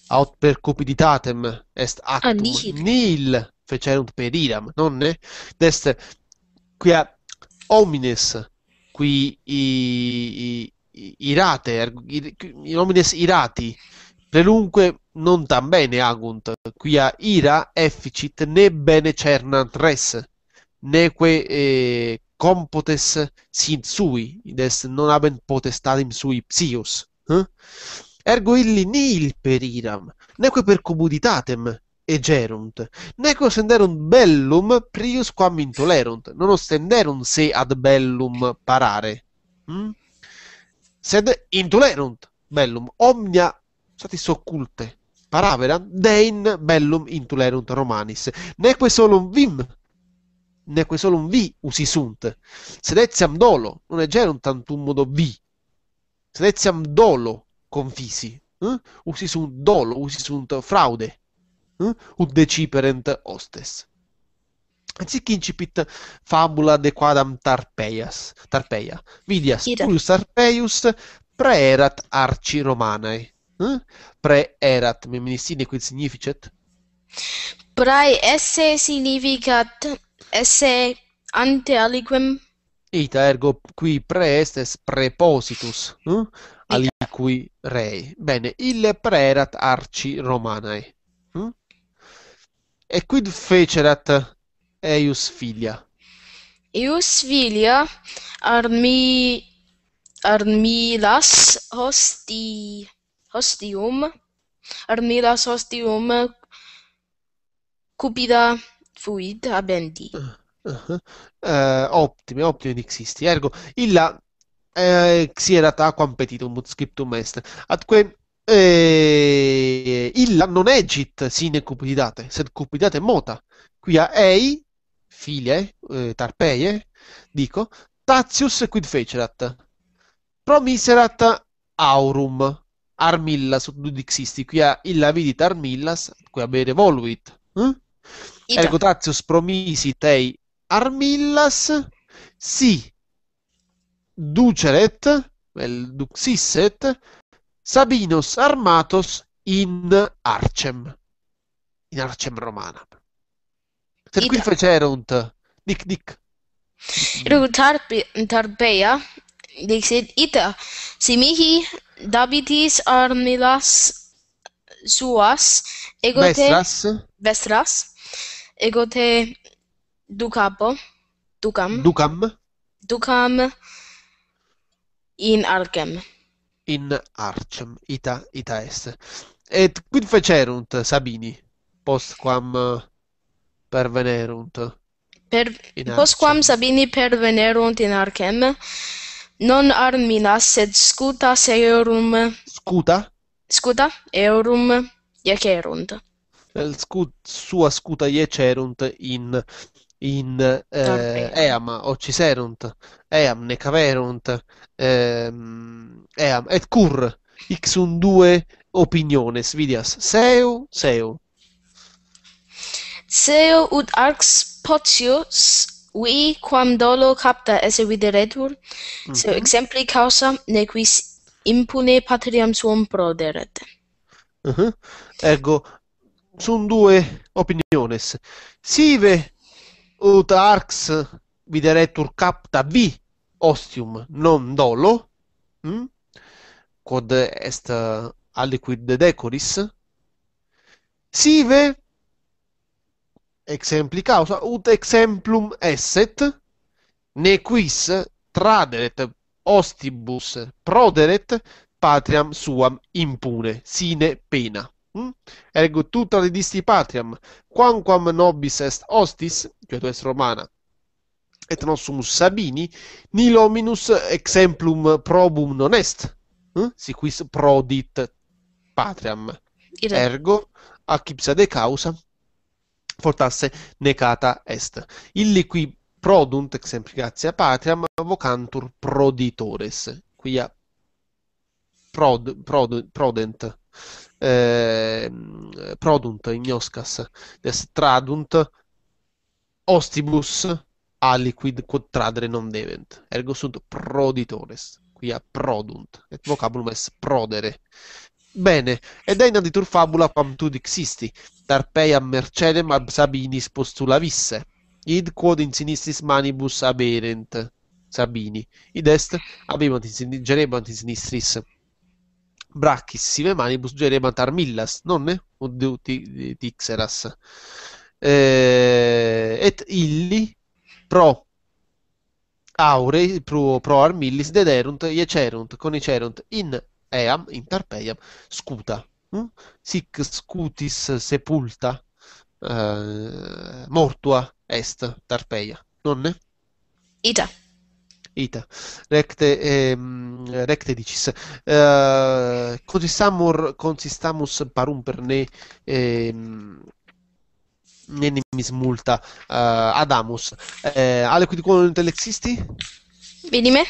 aut per cupiditatem est ah, actum, ah, nil fecerunt per iram, non ne? Dest quia homines qui i, i, irate, ir, homines irati Prelunque non tan bene agunt, quia ira efficit ne bene cernant res, neque eh, compotes sint sui, id est non habent potestatem sui psius. Eh? Ergo illi nihil per iram, neque per comoditatem egerunt, neque ostenderunt bellum prius quam intolerunt, non ostenderunt se ad bellum parare, hm? sed intolerunt bellum, omnia satis cioè, socculte. paravera dein bellum intulerunt romanis neque solum vim neque solum vi usi sunt sed etiam dolo non egerunt tantum modo vi sed etiam dolo confisi eh? usi sunt dolo usi sunt fraude eh? ut deciperent hostes Sic incipit fabula de quadam Tarpeias, Tarpeia. Vidias, Ida. Tarpeius praerat arci Romanae Hm? Pre erat sine quid significat? Prae esse significat esse ante aliquem. Ita ergo qui pre est es prepositus, hm? aliqui rei. Bene, ille pre erat arci romanae. Hm? E quid fecerat eius filia? Eius filia armi armilas hostii Hostium, Armidas Hostium, Cupida fuit abendi. Uh-huh. Ah, uh, ah, eh, ottimi, ottimi dixisti. Ergo, illa eh, xierat aquam petitum ut scriptum est. Atque eh, illa non egit sine cupidate, sed cupidate mota. Quia ei, file, eh, tarpeie, dico, Tatius quid fecerat? Promiserat aurum Armillas ut dudic sisti, quia illa vidit Armillas, a bere voluit. Eh? Ergo tatius promisi tei Armillas, si duceret, vel duxisset, Sabinos armatos in Arcem, in Arcem romana. Per cui fecerunt, dic dic. Ruc tarpeia, dixit ita Si mihi dabitis armilas suas, ego te... Vestras. Vestras. Ego te ducapo. Ducam. Ducam. Ducam in arcem. In arcem. Ita, ita est. Et quid fecerunt Sabini postquam eh, pervenerunt? Per, postquam Sabini pervenerunt in arcem, non armina sed scuta seorum scuta scuta eorum iacerunt el scut sua scuta iacerunt in in eh, eam ciserunt eam ne caverunt ehm, eam et cur x un due opiniones vidias seu seu seu ut arx potius we quam dolo capta esse videretur mm -hmm. so exempli causa ne quis impune patriam suum proderet uh mhm. -huh. ergo sunt due opiniones sive ut arx videretur capta vi ostium non dolo hm? quod est aliquid decoris sive exempli causa ut exemplum esset ne quis traderet ostibus proderet patriam suam impune sine pena hm? ergo tu tradisti patriam quamquam nobis est hostis quod est romana et non sum sabini nil hominus exemplum probum non est hm? si quis prodit patriam ergo accipsa de causa portasse necata est. Illi qui produnt exemplicatia patriam vocantur proditores. Quia prod, prod, prodent eh, produnt ignoscas est tradunt ostibus aliquid quod tradere non devent ergo sunt proditores quia produnt et vocabulum est prodere Bene, ed è innanzitur fabula quam tu dixisti, Tarpeia Mercedem ab Sabinis postulavisse, id quod in sinistris manibus aberent Sabini, id est abimant in gerebant in sinistris brachis sive manibus gerebant armillas, nonne? Ud tixeras. Eh, et illi pro aurei pro, pro armillis dederunt iecerunt conicerunt in eam, inter peiam, scuta. Mm? Sic scutis sepulta uh, mortua est tarpeia, nonne? Ita. Ita. Recte, ehm, recte dicis. Uh, eh, consistamur, consistamus parum per ne ehm, nemimis multa uh, adamus. Eh, ale quid quod intellexisti? Vinime.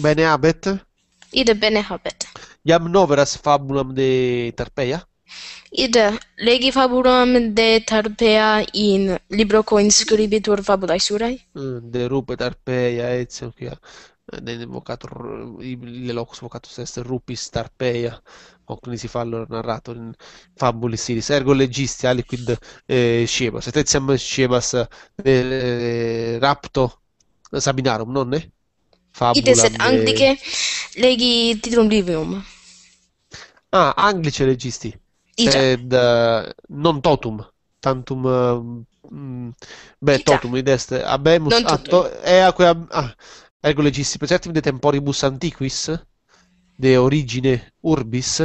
Bene abet. Ide bene habet. Iam noveras fabulam de Tarpeia? Ide, legi fabulam de Tarpeia in libro coinscribitur fabulae surae? Mm, de rupe Tarpeia, etiam, quia eh, den vocator le locus vocatus est rupis Tarpeia quindi si fallo narrato in fabuli siris ergo legisti aliquid eh, scemas et etiam scebas eh, rapto eh, Sabinarum, non ne? Iddeset Angliche leghi titulum livium. Ah, Anglice legisti. Dice. Ed uh, eh, non totum, tantum uh, beh, Dita. totum idest abemus non atto totum. Eh, e aqua ah, ergo legisti preceptim de temporibus antiquis de origine urbis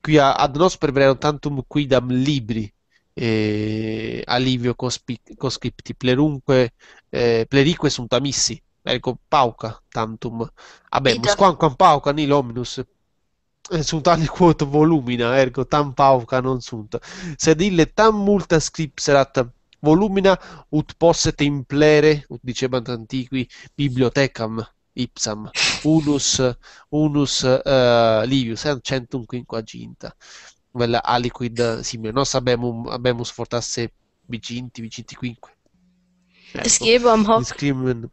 quia ad nos perveneram tantum quidam libri E alivio conscripti plerunque eh, plerique sunt amissi ergo ecco, pauca tantum. Abemus quamquam pauca nil hominus eh, sunt aliquot volumina, ergo tam pauca non sunt. Sed ille tam multa scripserat volumina ut posset implere, ut dicebant antiqui, bibliotecam ipsam unus unus uh, livius et eh, centum quinquaginta vel aliquid simile non abemum abemus fortasse viginti viginti quinque ecco, discrimen hoc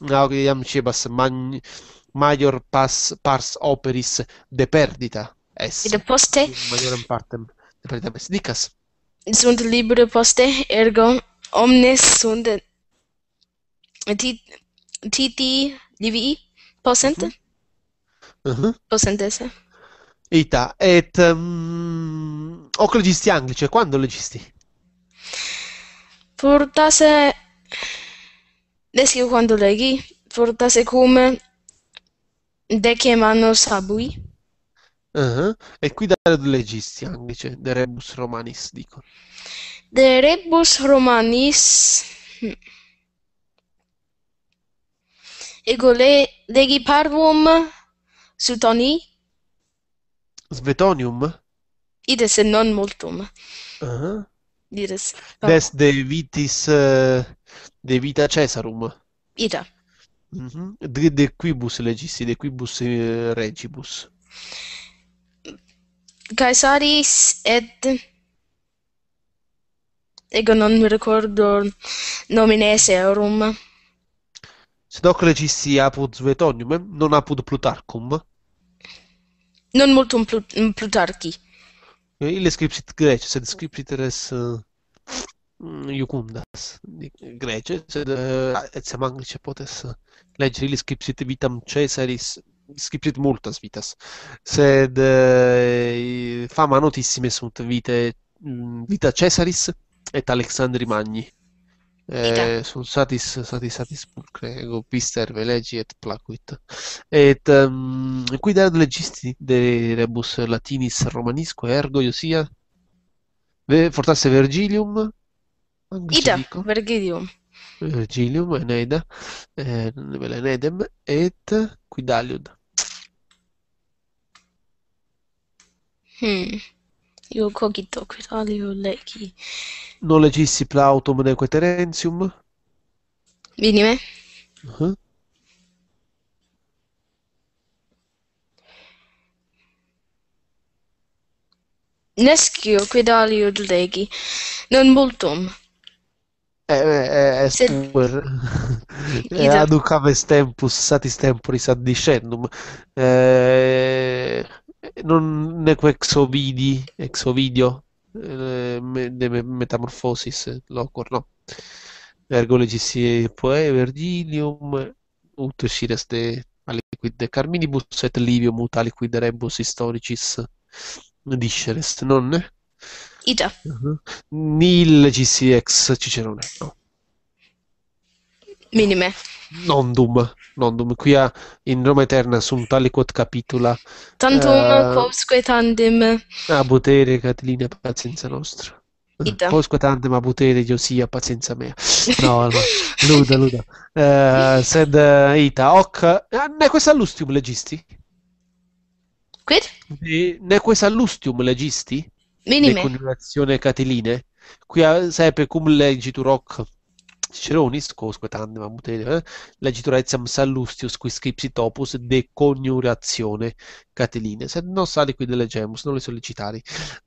auriam cebas man, major pas, pars operis de perdita est. De poste? In majorem partem de perdita est. Dicas. Sunt libere poste, ergo omnes sunt ti, titi divii possent? Uh -huh. Possentesse. Ita, et um, hoc legisti anglice, quando legisti? Portase Desque quando legi forta se come de che mano sabui uh -huh. e qui dare due legisti anche de rebus romanis dico De rebus romanis hm. Ego le legi parvum sutoni Svetonium Ides non multum Aha uh -huh. Des de vitis uh de vita Caesarum. Ita. Mhm. de de quibus legisti, de quibus eh, regibus. Caesaris et Ego non mi ricordo nomine Caesarum. Sed hoc legisti apud Suetonium, non apud Plutarchum. Non multum Plutarchi. Illes scriptit Grecia, sed scriptit res eh, Iucundas mm, di Grecia, sed etiam eh, Anglice potes legere illi scripsit vitam Caesaris scripsit multas vitas, sed eh, fama notissime sunt vite, mm, vita Caesaris et Alexandri Magni. Eh, sunt satis, satis, satis pulcre, ego pisterve legi et placuit. Et um, ehm, quid erad legisti de rebus latinis romanisque ergo Iosia? Ve, fortasse Virgilium Ida, Vergilium. Vergilium, Eneida, eh, Enedem, et Quidaliud. Hmm. Io cogito Quidaliud lechi. Non legissi Plautum neque Terentium? Vinime. Uh-huh. Nescio Quidaliud lechi, non multum. Eh eh, eh, eh, Se... Er- <laughs> eh, aducaves tempus satis temporis ad discendum eh, non neque ex ovidi ex ovidio de metamorfosis locor no ergo legissi poe Virgilium ut uscires de aliquid carminibus et livium ut aliquid rebus historicis disceres non? Igià. Uh-huh. Mhm. Nil GCX Cicerone. No. Minime. Nondum, nondum, quia in Roma eterna su un taliquot capitola. Tantum uh, quosque tandem. butere Catilina, pazienza nostra. Ida. Posque tandem abutere, io sia, pazienza mea. No, no, luda, luda. Uh, sed uh, ita, hoc, ne questa lustium legisti? Quid? Ne questa lustium legisti? Minime. continuazione Cateline. Qui eh, sempre cum legitur hoc Ciceronis, cosquetandem amutele, eh? legituretiam sallustius qui scripsit opus de coniurazione Cateline. Sed non sali qui delle gemus, non le sollecitari.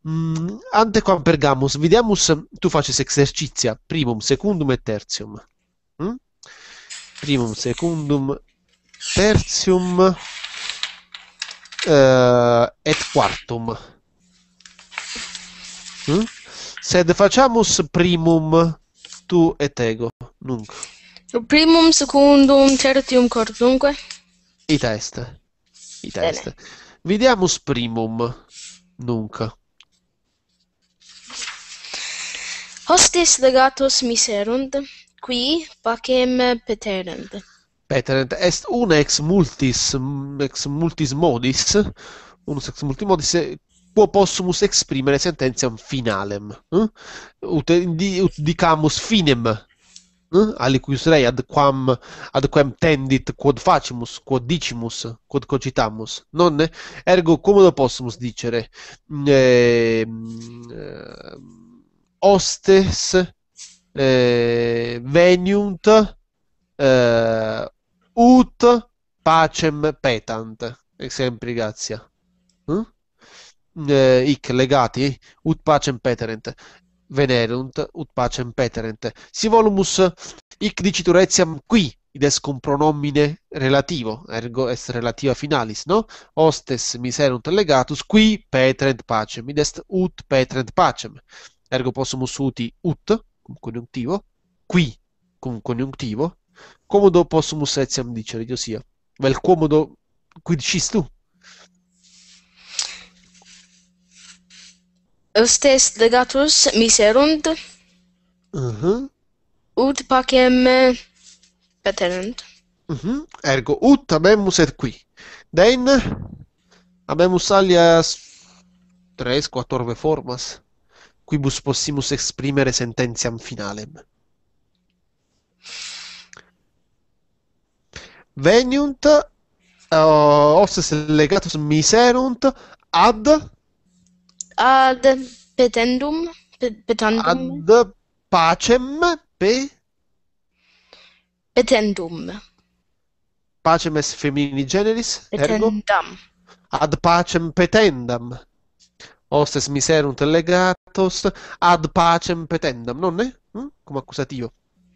Mm, antequam pergamus, videmus tu faces exercizia, primum, secundum e tertium. Mm? Primum, secundum, tertium eh, et quartum. Hm? Sed facciamus primum tu et ego, nunc. Primum, secundum, tertium, quartumque? Ita est. Ita Bene. est. Vidiamus primum, nunc. Hostis legatus miserunt, qui pacem peterent. Peterent est un ex multis, ex multis modis, unus ex multis modis, possumus exprimere sententiam finalem, eh? ut, di, ut dicamus finem, eh? aliquis rei ad quam, ad quam tendit quod facimus, quod dicimus, quod cogitamus, non? Ergo, comodo possumus dicere, ehm, eh, hostes eh, veniunt eh, ut pacem petant, sempre Grazia eh, hic legati ut pacem peterent venerunt ut pacem peterent si volumus hic dicituretiam qui id est cum pronomine relativo ergo est relativa finalis no hostes miserunt legatus qui peterent pacem id est ut peterent pacem ergo possumus uti ut cum congiuntivo qui cum congiuntivo comodo possumus etiam dicere io sia vel comodo quid cis tu Eustes legatus miserunt. Mhm. ut pacem patent. Mhm. Ergo ut habemus et qui. Den habemus alias tres quatorve formas quibus possimus exprimere sententiam finalem. Veniunt uh, os legatus miserunt ad ad petendum petendum ad pacem pe petendum pacem est femini generis ergo ad pacem petendam hostes miserunt legatos ad pacem petendam non ne hm? accusativo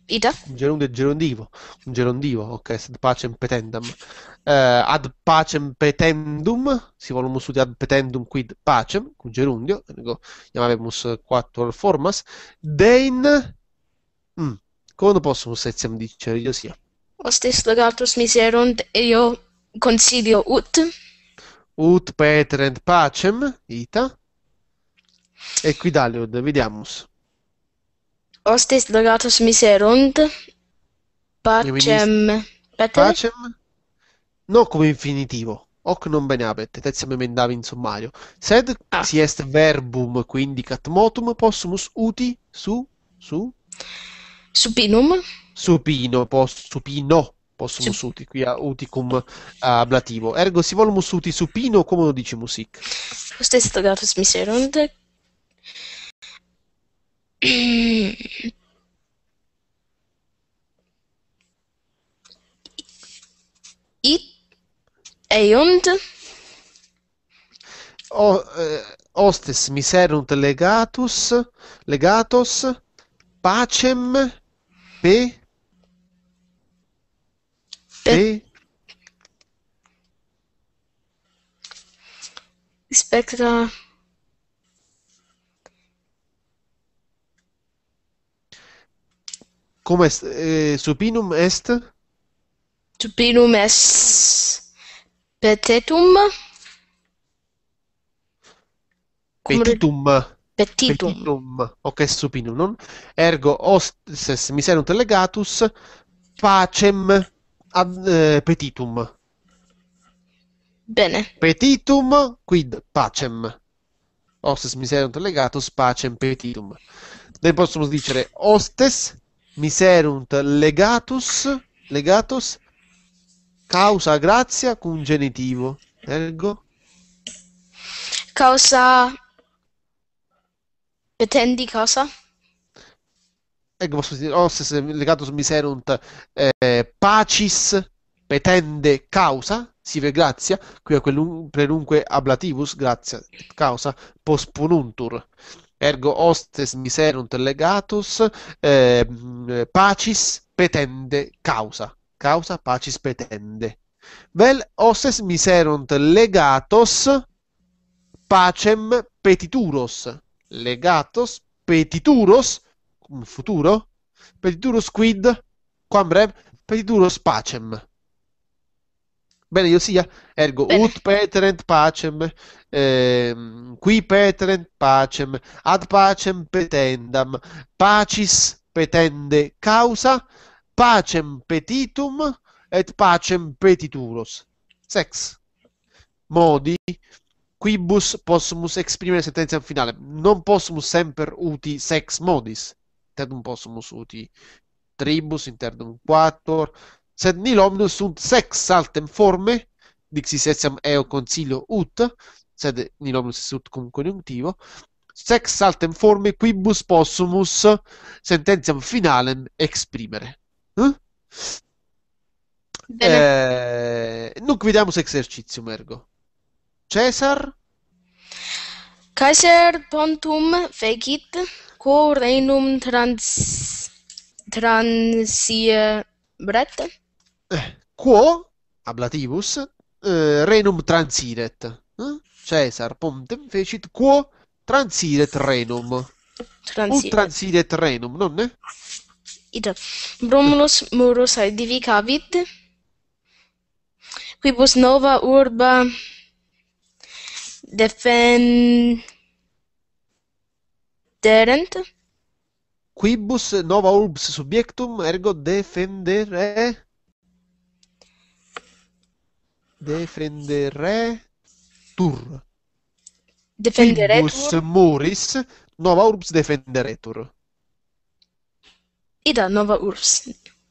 Ida? Gerundio e gerondivo, un gerondivo, ok, sed pacem petendam. Uh, ad pacem petendum, si volum studi ad petendum quid pacem, un gerundio, chiamavemus quattro formas, dein, mm, quando possumus etiam dicere, io sia. Ostis legatus miserunt, io consilio ut. Ut petrent pacem, ita, e quid aliud, vidiamus. Ostis legatus miserunt, pacem... Petere? Pacem? No come infinitivo. Hoc non bene beneabet, tertiam emendavi in sommario. Sed ah. si est verbum, quindi cat motum possumus uti su... su... Supinum? Supino, pos, supino possumus Sup- uti, qui a uticum eh, ablativo. Ergo si volumus uti supino, come lo dice Music. Ustes togatus miserunt, <clears throat> it e und o eh, hostes miserunt legatus legatos pacem pe pe spectra Come est, eh, supinum est? Supinum est petetum. Petitum. Petitum. Petitum. Ok, supinum, non? Ergo hostes miserunt legatus pacem ad, eh, petitum. Bene. Petitum quid pacem. Hostes miserunt legatus pacem petitum. Noi possiamo dire hostes miserunt legatus, legatus causa grazia cum genitivo. Ergo? Causa... Petendi cosa? Ecco, posso dire, osses oh, legatus miserunt eh, pacis petende causa, si ve grazia, qui è quel prerunque ablativus, grazia, causa, postponuntur ergo hostes miserunt legatus, eh, pacis petende causa, causa pacis petende. Vel hostes miserunt legatos pacem petituros, legatos petituros, futuro, petituros quid, quam breve, petituros pacem bene io sia, ergo bene. ut peterent pacem, eh, qui peterent pacem, ad pacem petendam, pacis petende causa, pacem petitum et pacem petituros. Sex. Modi quibus possumus exprimere sentenza finale. Non possumus semper uti sex modis. Interdum possumus uti tribus, interdum quattor, sed nil omnus sunt sex saltem forme, dixis etiam eo consilio ut, sed nil omnus sunt cum coniunctivo, sex saltem forme quibus possumus sententiam finalem exprimere. Eh? Eh, nunc videamus exercitium ergo. Cesar? Caesar pontum fecit, quo reinum trans transiebret? Eh, quo ablativus eh, renum transiret eh? Caesar pontem fecit quo transiret renum transiret, transiret renum non ne Ito. Romulus murus edificavit quibus nova urba defen quibus nova urbs subjectum ergo defendere Defendere tur. Defenderetur. Defenderetur. Moris, Nova Urbs defendere tur. Ida Nova Urbs.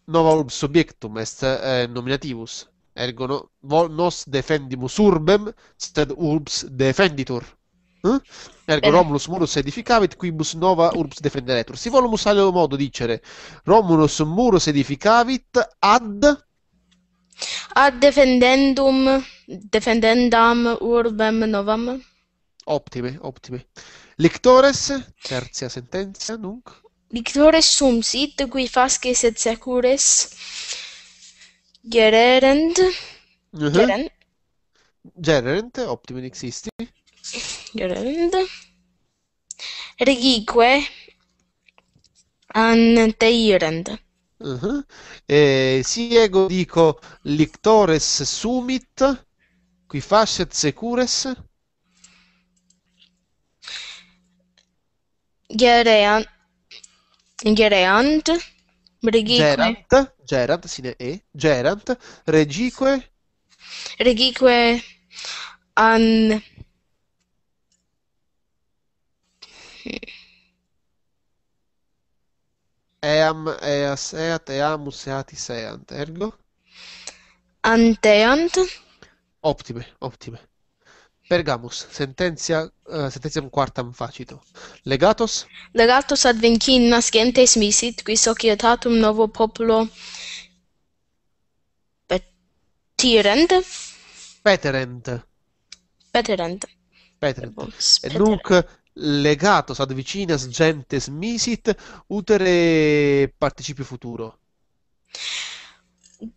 Nova Urbs Subjectum est eh, nominativus. Ergo no, vol, nos defendimus urbem, sed urbs defenditur. Eh? Hm? Ergo Bene. Romulus murus edificavit, quibus nova urbs defenderetur. Si volumus alio modo dicere, Romulus murus edificavit ad Ad defendendum defendendam urbem novam. Optime, optime. Lictores, tertia sententia, nunc. Lictores sum sit, qui fasces et secures gererent. Uh mhm. -huh. Gererent. Gererent, optime existi. Gererent. Regique an teirent. Uh-huh. Mhm. Eh, siego dico lictores sumit, qui facet secures. Gereant, Gereant, Brigique. Gerant, Gerant, sine e, Gerant, Regique. Regique an... eam eas, seat eamus, museati seant, ergo? Anteant. Optime, optime. Pergamus, sententia, uh, eh, sententiam quartam facito. Legatos? Legatos ad vincin nascentes misit, qui societatum novo populo petirent? Peterent. Peterent. Peterent. Peterent. Peterent. legato vicinas mm. gentes misit utere participio futuro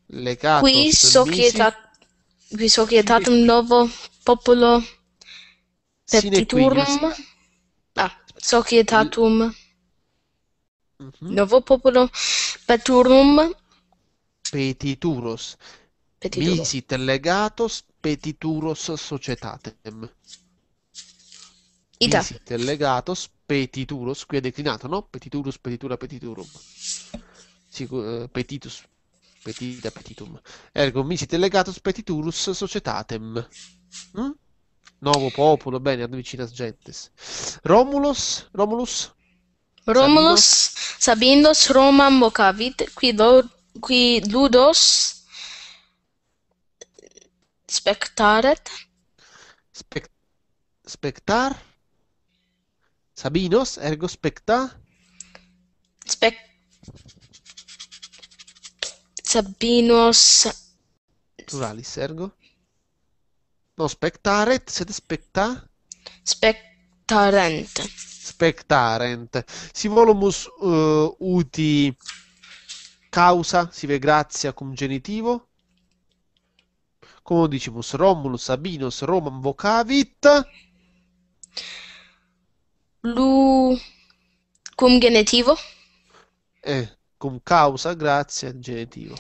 legato qui societat qui societatum sine... Ah, novo mhm. popolo petiturum ah societatum L... mm -hmm. novo populo peturum petiturus Petiturum. legatos petituros societatem Ita. Visit legatus petiturus, qui è declinato, no? Petiturus, petitura, petiturum. Sicu- eh, petitus, petita, petitum. Ergo, misit legatus petiturus societatem. Mm? Novo popolo, bene, ad vicinas gentes. Romulus, Romulus? Romulus, Sabindos, Sabindos Romam vocavit, qui, do, qui ludos spectaret. Spec- spectar? Sabinos, ergo specta? Spec... Sabinos... Pluralis, ergo? No, spectaret, sed specta? Spectarent. Spectarent. Si volumus uh, uti causa, si ve grazia cum genitivo? dicimus, Romulus Sabinos, Roman vocavit? Lu... Cum genetivo Eh, cum causa, grazie al genetivo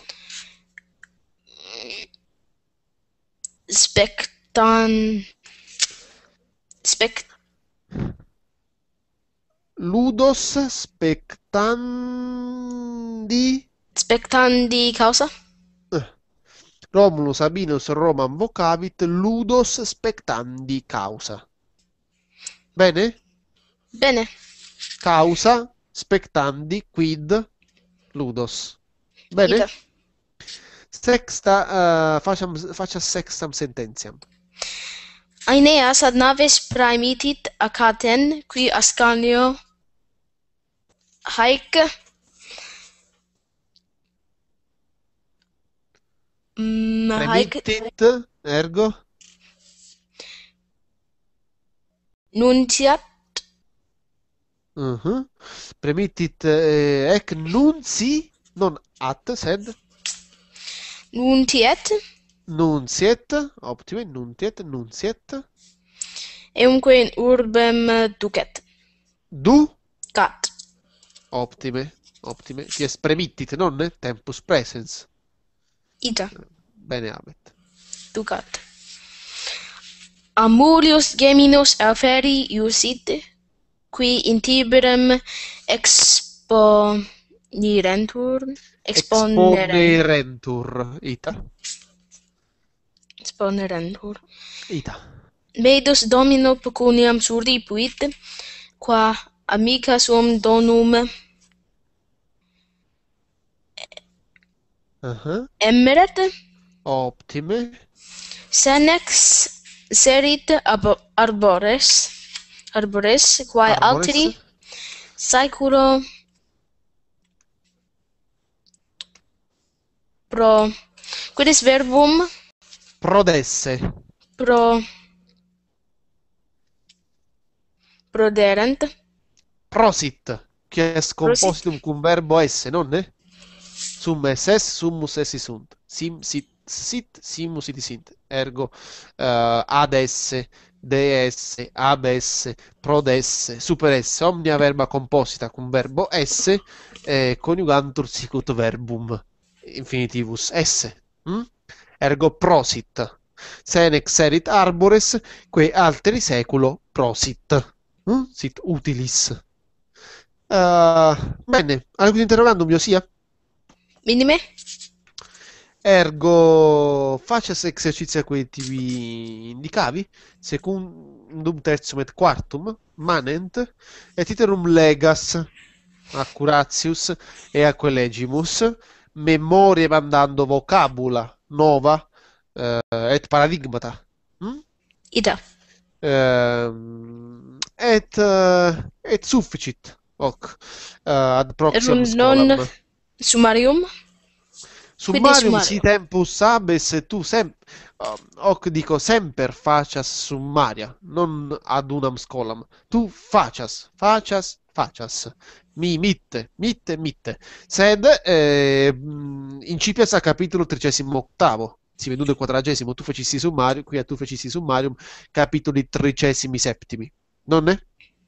Spectan... Spect... Ludos spectandi... Spectandi causa? Eh, Romulus Abinus Roman vocavit ludos spectandi causa. Bene? Bene. Causa spectandi quid ludos. Bene. Sexta uh, eh, faciam sextam sententiam. Aeneas ad naves praemitit acaten qui Ascanio haec Praemitit mm, ergo nunciat Uh-huh. Premitit eh, ec nunci, non at, sed? Nuntiet. Nunciet, optime, nuntiet, nunciet. Eumque urbem ducet. Du? Cat. Optime, optime. es premitit, non? Eh? Tempus presens. Ita. Bene, habet Ducat. Amulius geminus aferi iusite? Ducat qui in Tiberem expo nirentur exponerentur ita exponerentur ita Medus domino pecuniam surdi puit qua amica suum donum uh -huh. emeret optime senex serit ab arbores arboris quae alteri saeculo pro quidis verbum prodesse pro proderent prosit qui est compositum cum verbo esse non ne sum esse sumus esse sunt sim sit sit simus sit sint ergo uh, ad esse DS, abs, prodes, superes, omnia verba composita con verbo S, eh, coniugantur sicut verbum infinitivus S. Mm? Ergo prosit. Senex erit arbores, que alteri seculo prosit. Mm? Sit utilis. Uh, bene, alcun interrogandum, io sia? Minime? Ergo facies exercitia quae tibi indicavi secundum tertium et quartum manent et iterum legas accuratius et a collegimus memoriae mandando vocabula nova eh, et paradigmata hm? ida ehm, et eh, et sufficit hoc uh, ad proximum non sumarium su Mario. si tempus abes tu sem- oh, hoc dico semper facias Mario, non ad unam scolam. Tu facias, facias, facias. Mi mitte, mitte, mitte. Sed eh, incipias a capitolo 38 si venuto il quadragesimo, tu su Mario, qui a tu su Mario, capitoli tredicesimi settimi, non è?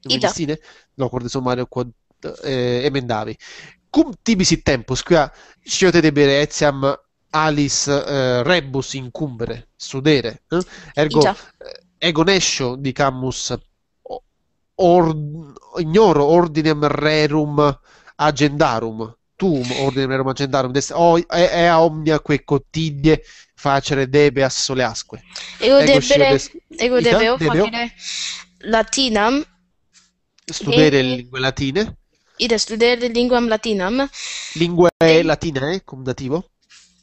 Ida. Lo no, corde sommario quad, eh, emendavi cum cumptibisit tempus, quia sciotete debere etiam alis eh, rebus incumbere, studere, eh? ergo Già. Eh, ego nescio, dicammus, or, ignoro ordinem rerum agendarum, tu ordinem rerum agendarum, des, o, e, ea omnia que cottidie facere debe assoleasque. Ego, ego debere, des, ego debeo, latinam, studere le lingue latine, Ida studere linguam latinam. Linguae latinae, cum dativo?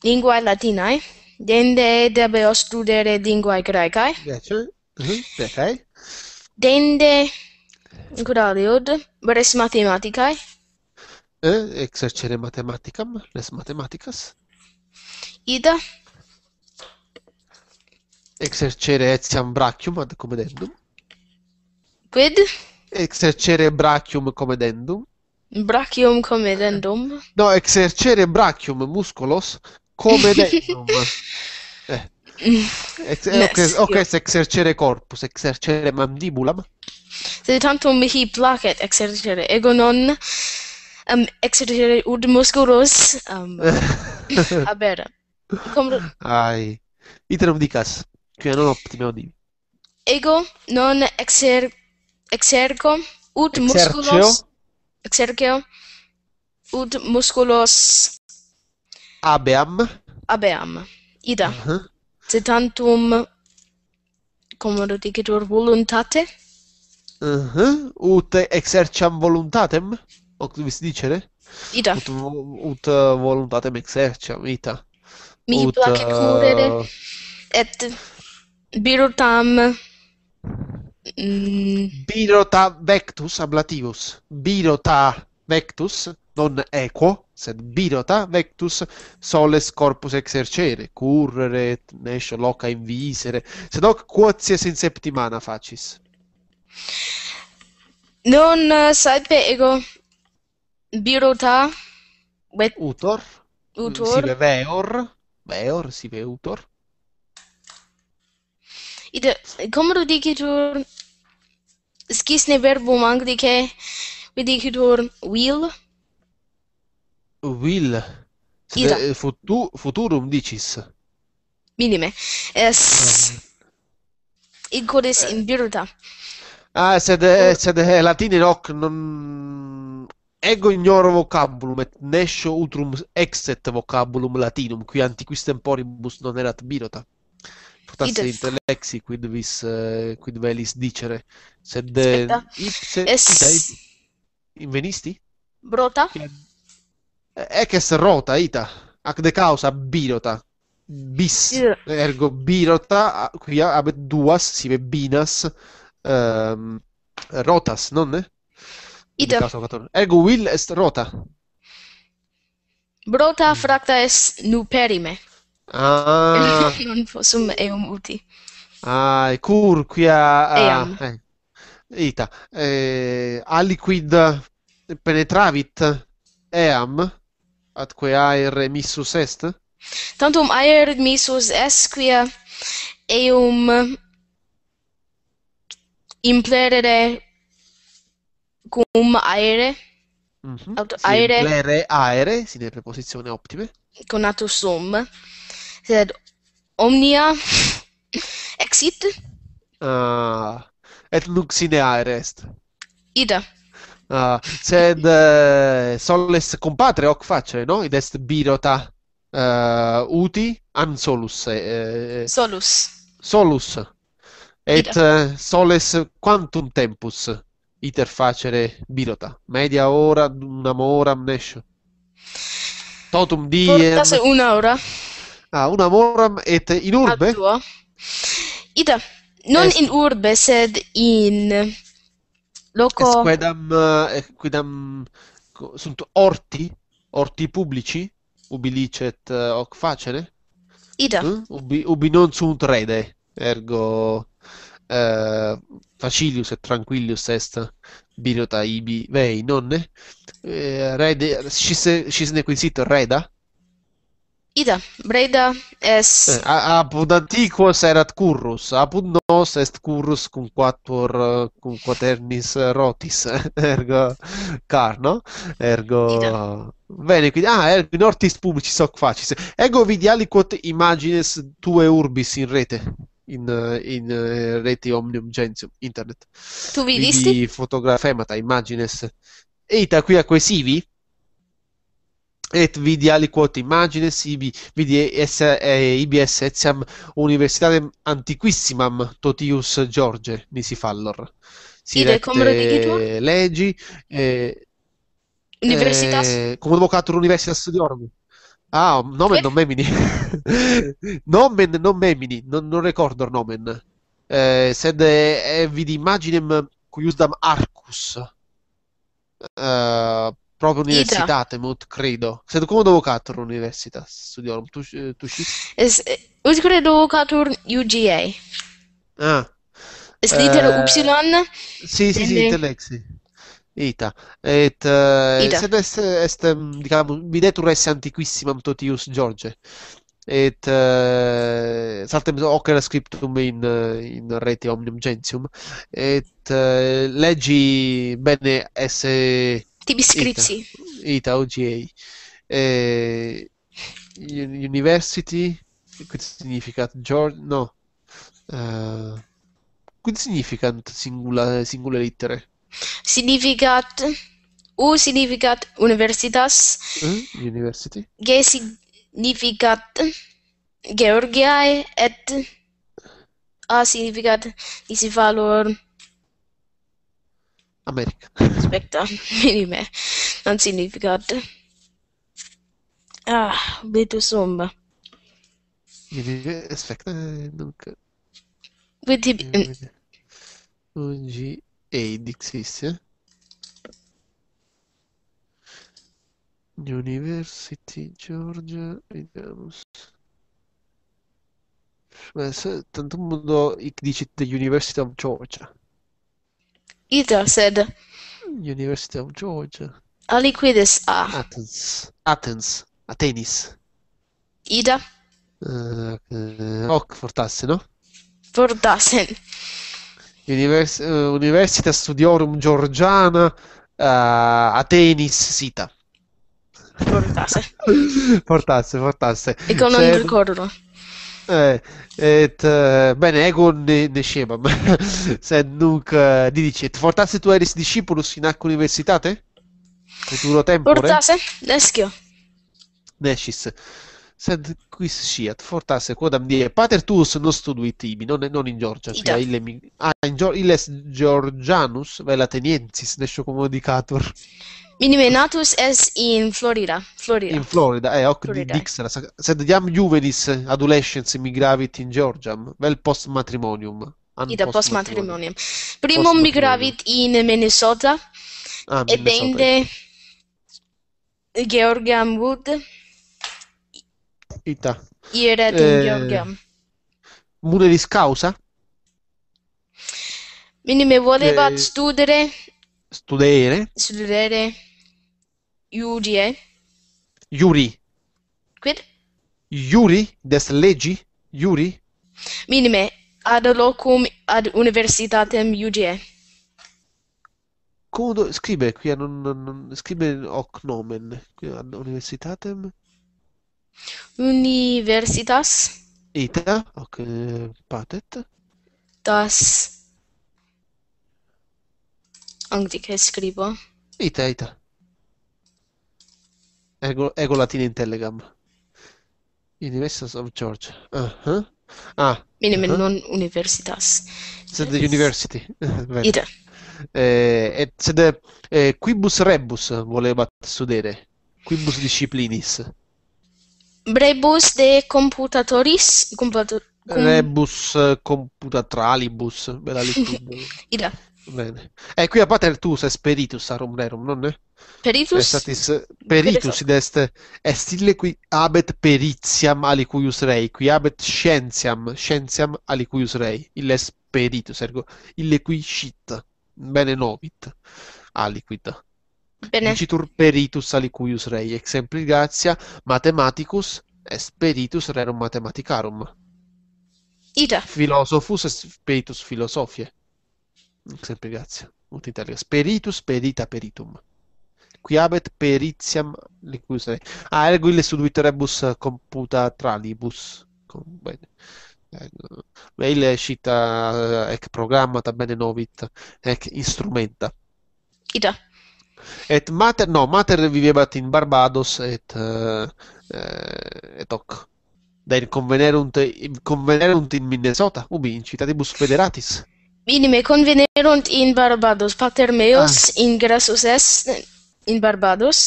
Linguae latinae. Dende debeo studere lingua graecae. Graecae. Uh-huh. Mhm, graecae. Dende graliud res matematicae. Eh, exercere matematicam, res matematicas. Ida. Exercere etiam brachium ad comedendum. Quid? Exercere brachium comedendum. Brachium comedendum. No, exercere brachium musculos comedendum. <laughs> eh. Ex eh, yes, ok, exercere corpus, exercere mandibulam. Se tanto mihi placet exercere ego non um, exercere ud musculos um, aber cum... ai iterum dicas qui non optime odi ego non exer exergo ud Exercio. musculos exergeo ut musculos abeam abeam ida uh mhm. -huh. cetantum como lo dicitur voluntate uh mhm. -huh. ut exerciam voluntatem hoc vis dicere ida ut, ut voluntatem exerciam ita mi ut, placet uh... et birutam Mm. Birota vectus ablativus. Birota vectus non equo, sed birota vectus soles corpus exercere, currere nesce loca in visere, sed hoc quoties in septimana facis. Non uh, saepe ego birota vet... utor, utor. sive veor, veor, sive utor. Ite, comodo dicitur, Skis verbum verb wo mang dikhe we dikhi will will futu futurum dicis minime es in codes in viruta. ah sed de se eh, latini rock non ego ignoro vocabulum et nescio utrum exet vocabulum latinum qui antiquis temporibus non erat birota potasse Idef. quid vis eh, quid velis dicere sed de eh, ipse es... invenisti brota e che eh, se rota ita ac de causa birota bis ergo birota qui abet duas si binas um, rotas non ne ita ergo will est rota brota mm. fracta est nuperime Ah. <laughs> non possum eum uti. Ah, e curquia... Eam. Eh, ita. Eh, aliquid penetravit eam atque aer missus est? Tantum aer missus est quia eum implerere cum aere mm -hmm. aere si implere aere, si preposizione ottime conatus sum sed omnia <laughs> exit ah et lux sine aerest ida ah, sed uh, eh, soles compatre hoc facere, no id est birota uh, uti an solus eh, solus solus et ida. soles quantum tempus iter facere birota media ora una hora amnesio totum diem se una ora Ah, una moram et in urbe? Adduo. Ita, non Est. in urbe, sed in loco... Esquedam, eh, quidam sunt orti? Orti pubblici? Ubi eh, hoc facere? Ida. Hm? Ubi, ubi non sunt rede, ergo... Uh, facilius et tranquillius est birota ibi vei nonne eh, rede scisse, scisse reda Ida, Breda es... Eh, apud antiquos erat currus, apud nos est currus cum quattuor, cum quaternis rotis, <laughs> ergo car, no? ergo... Ida. Bene, quindi, ah, ergo in ortis publicis soc facis. Ego vidiali quod imagines tue urbis in rete, in, in uh, eh, reti omnium gentium, internet. Tu vidisti? Vidi fotografemata, imagines. Eita, qui acquesivi? et vidi aliquot immagine sibi vidi esse, eh, ibs etiam universitatem antiquissimam totius George nisi fallor si recte legi eh, universitas eh, cum vocatur universitas studiorum ah nomen eh? non memini <laughs> nomen non memini non, non recordo nomen eh, sed eh, vidi imaginem cuiusdam arcus uh, Proprio universitate, molto, credo. Se tu come dovevo cattore l'università, studiorum, tu, eh, tu credo eh, dovevo cattore UGA. Ah. Es litero eh, Y. Sì, sì, sì, intellect, sì. Ita. Et, uh, Ita. Sed est, est mm, diciamo, videtur esse antiquissimam totius George. Et uh, saltem hoc scriptum in, in rete omnium gentium. Et uh, leggi bene esse Tipi iscritti. ITA, OGA. Eh, university, questo significa George, no. Uh, eh, cosa significa singula, singole lettere? Significat U significat universitas. Mm, university. G significat Georgiae et A significat Disivalor America aspetta, perfetta, <laughs> me, non significata. Ah, vedo somma. Aspetta, eh, dunque. Vedi... Oggi è existe. University Georgia, vediamo. Beh, se, tanto modo dice the University of Georgia. Ita said University of Georgia. Ali qui A. Athens. Athens. Atenis. Ida. Uh, uh, eh, Oxfordassen, no? Fordassen. Univers- uh, eh, Universitas Studiorum Georgiana uh, eh, Atenis Sita. Fortasse. <laughs> fortasse, fortasse. E con non ricordo. Eh, et, eh, bene, ego ne, ne scema. <laughs> Sed nunc uh, eh, didicet, fortasse tu eris discipulus in acque universitate? Futuro tempo. Portasse, nescio. Nescis. Sed quis sciat, fortasse quodam die pater tuus nostum ibi, non, non in Georgia, cioè ille, ah, in Gio, illes Georgianus, vela teniensis, nescio comunicator. Minimenatus es in Florida. Florida. In Florida, eh, hoc Florida. di Dixera. Sed jam juvenis adolescens migravit in Georgiam, vel post matrimonium. Ida post matrimonium. Primum migravit in Minnesota, ah, Minnesota. ed Georgiam Wood. Ita. Iret in eh, Georgiam. Muneris causa? Minime volevat eh. studere Studere. Studere. iurie iuri quid iuri des legi iuri minime ad locum ad universitatem iudie Cudo scribe qui non, non, non scribe hoc nomen qui ad universitatem universitas ita hoc eh, patet das anche scribo ita ita Ego, Ego Latina in Telegram. Universitas of Georgia. Uh-huh. Ah, Minimum uh-huh. non universitas. Sed university. <laughs> Ida. Eh, et sed eh, quibus rebus voleva studere. Quibus disciplinis. brebus de computatoris? Computa- com... Rebus eh, computatralibus. Bella lettura. <laughs> Ida. Bene. E eh, qui abater tu sei speritus arum rerum, non è? Peritus? Estatis, eh, peritus id est, est ille qui abet peritiam alicuius rei, qui abet scientiam, scientiam alicuius rei, ille est peritus, ergo, ille qui scit, bene novit, aliquid. Bene. Dicitur peritus alicuius rei, exempli grazia, mathematicus est peritus rerum mathematicarum. Ida. Philosophus est peritus philosophiae sempre grazie, molto italiano. Speritus perita peritum. Quiabet peritiam licusere. Ah, erguille suduiterebus computatralibus. Con, bene. Veile eh, scita eh, ec programmata bene novit, ec instrumenta. Ida. Et mater, no, mater vivebat in Barbados et, uh, et hoc. Da convenerunt, convenerunt in Minnesota, ubi in cittadibus federatis. minime convenerunt in Barbados pater meus ah. in grassus est in Barbados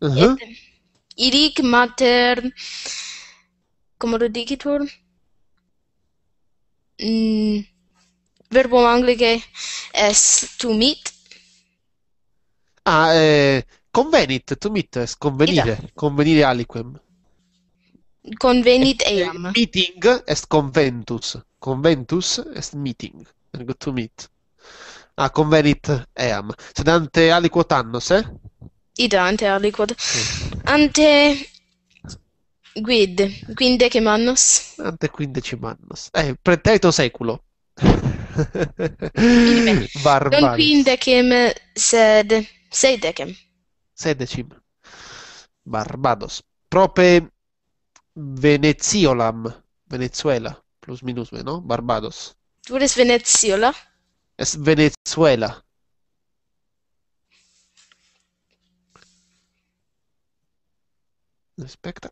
uh -huh. et iric mater como lo digitur mm, verbum anglice est to meet ah eh, convenit to meet est convenire Ida. convenire aliquem convenit eam eh, meeting est conventus conventus est meeting Good to meet. Ah, convenit eam. Sed eh? mm. ante aliquotannos, eh? Ida, ante aliquot. Sì. Ante... Guid, quindecimannos. Ante quindecimannos. Eh, preterito seculo. Barbaris. Non quindecim, sed seidecem. Sedecim. Barbados. Prope Veneziolam, Venezuela, plus minus, no? Barbados. Du eres Venezuela? Es Venezuela. Respecta.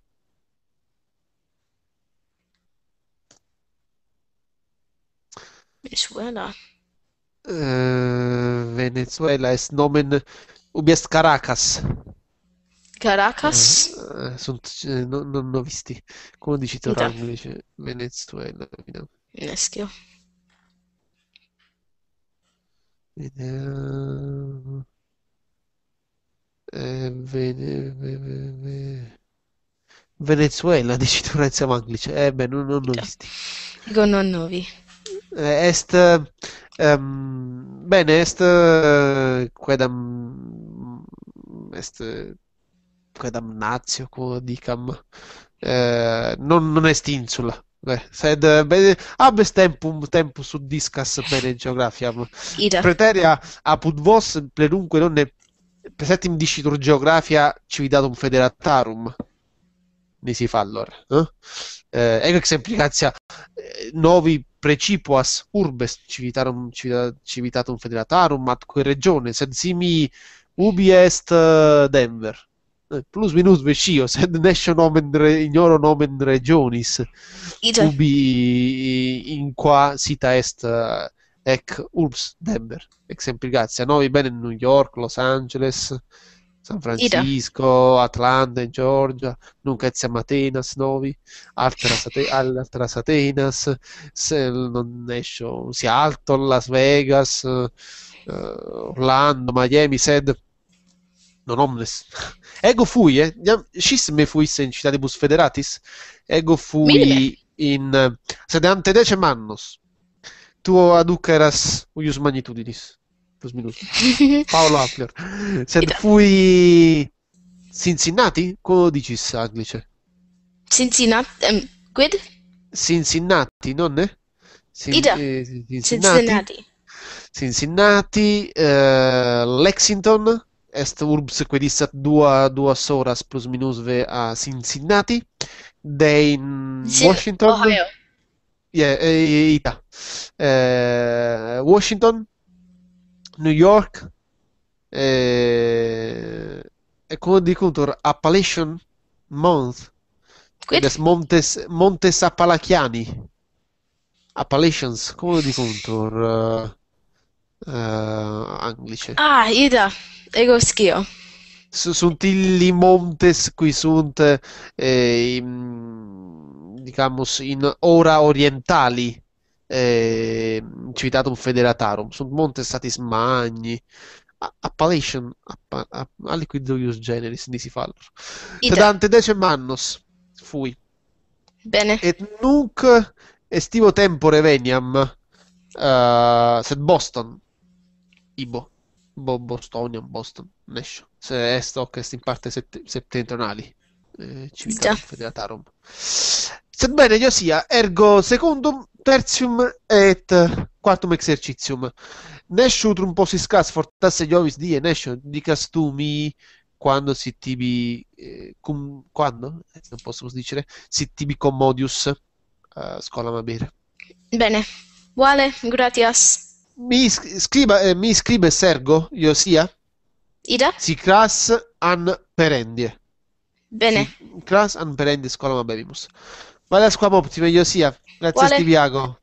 Venezuela. Äh, Venezuela ist Nomen. Um jest Caracas. Caracas? Eh, äh, sunt, äh, non, non ho visti. Come dici tu, Venezuela. Mischio. Vediamo. Eh, vede, vede, vede. Venezuela, <laughs> dici tu, siamo anglici. Eh beh, non, non novisti. Dico non novi. Eh, est, um, bene, est, quedam, est, quedam nazio, quo dicam, eh, non, non est insula. Sed bene, ab tempum tempus ut discas bene geografiam. Ida. Preteria apud vos plenunque nonne presetim discitur geografia civitatum federatarum. Ne Nisi fallor. Eh? Eh, ego ecco exemplicatia eh, novi precipuas urbes civitarum civita, civitatum federatarum atque regione sed simi ubi est eh, Denver plus minus vecio, sed nescio nomen re, ignoro nomen regionis, Ije. ubi in qua sita est uh, ec urbs Denver, exempli grazia, novi bene in New York, Los Angeles, San Francisco, Ida. Atlanta, in Georgia, nunc etiam Atenas novi, alteras, ate, <laughs> alteras Atenas, se non escio, Seattle, Las Vegas, uh, Orlando, Miami, sed non omnes. Ego fui, eh? me fuis in cittadibus federatis, ego fui Mille. in eh, sede ante decem annos. Tuo aduc uius magnitudinis. Plus minus. <laughs> Paolo Apler. Sed fui Cincinnati? Quo dicis Anglice? Cincinnati, um, quid? Cincinnati, nonne? Cin- Ida. Eh, Cincinnati. Cincinnati, Cincinnati eh, Lexington, est urbs quedissat dua, duas horas plus minusve a Cincinnati, de in sì, Washington... Ohio. Yeah, e, Ita. Eh, Washington, New York, eh, e come dico, Appalachian Month, Quindi? Montes, Montes Appalachiani, Appalachians, come dico, uh, uh, anglice. Ah, ida, ego schio. Sunt illi montes qui sunt, eh, in, dicamus, in ora orientali eh, civitatum federatarum. Sunt montes satis magni, appalation, app, generis disi fallor. Ida. Tedante decem annos fui. Bene. Et nunc estivo tempore veniam uh, sed Boston Ibo, Bo, Bostonian, Boston, Nash, se est, ovest in parte sept- settentrionali, eh, Civitate della Sebbene io sia ergo secundum, tertium et quartum exercitium. Nash utrum posiscas fortasse Jovis die Nash di castumi quando si tibi eh, cum, quando eh, non posso dire si tibi commodius uh, eh, scola mabere. Bene. Vale, gratias. Mi, scriba, eh, mi scribe Sergo, io sia? Ida? Si cras an perendie. Bene. Si cras an perendie squalama bevimus. Vale a squam optime, io sia. Grazie Quale? Stiviago.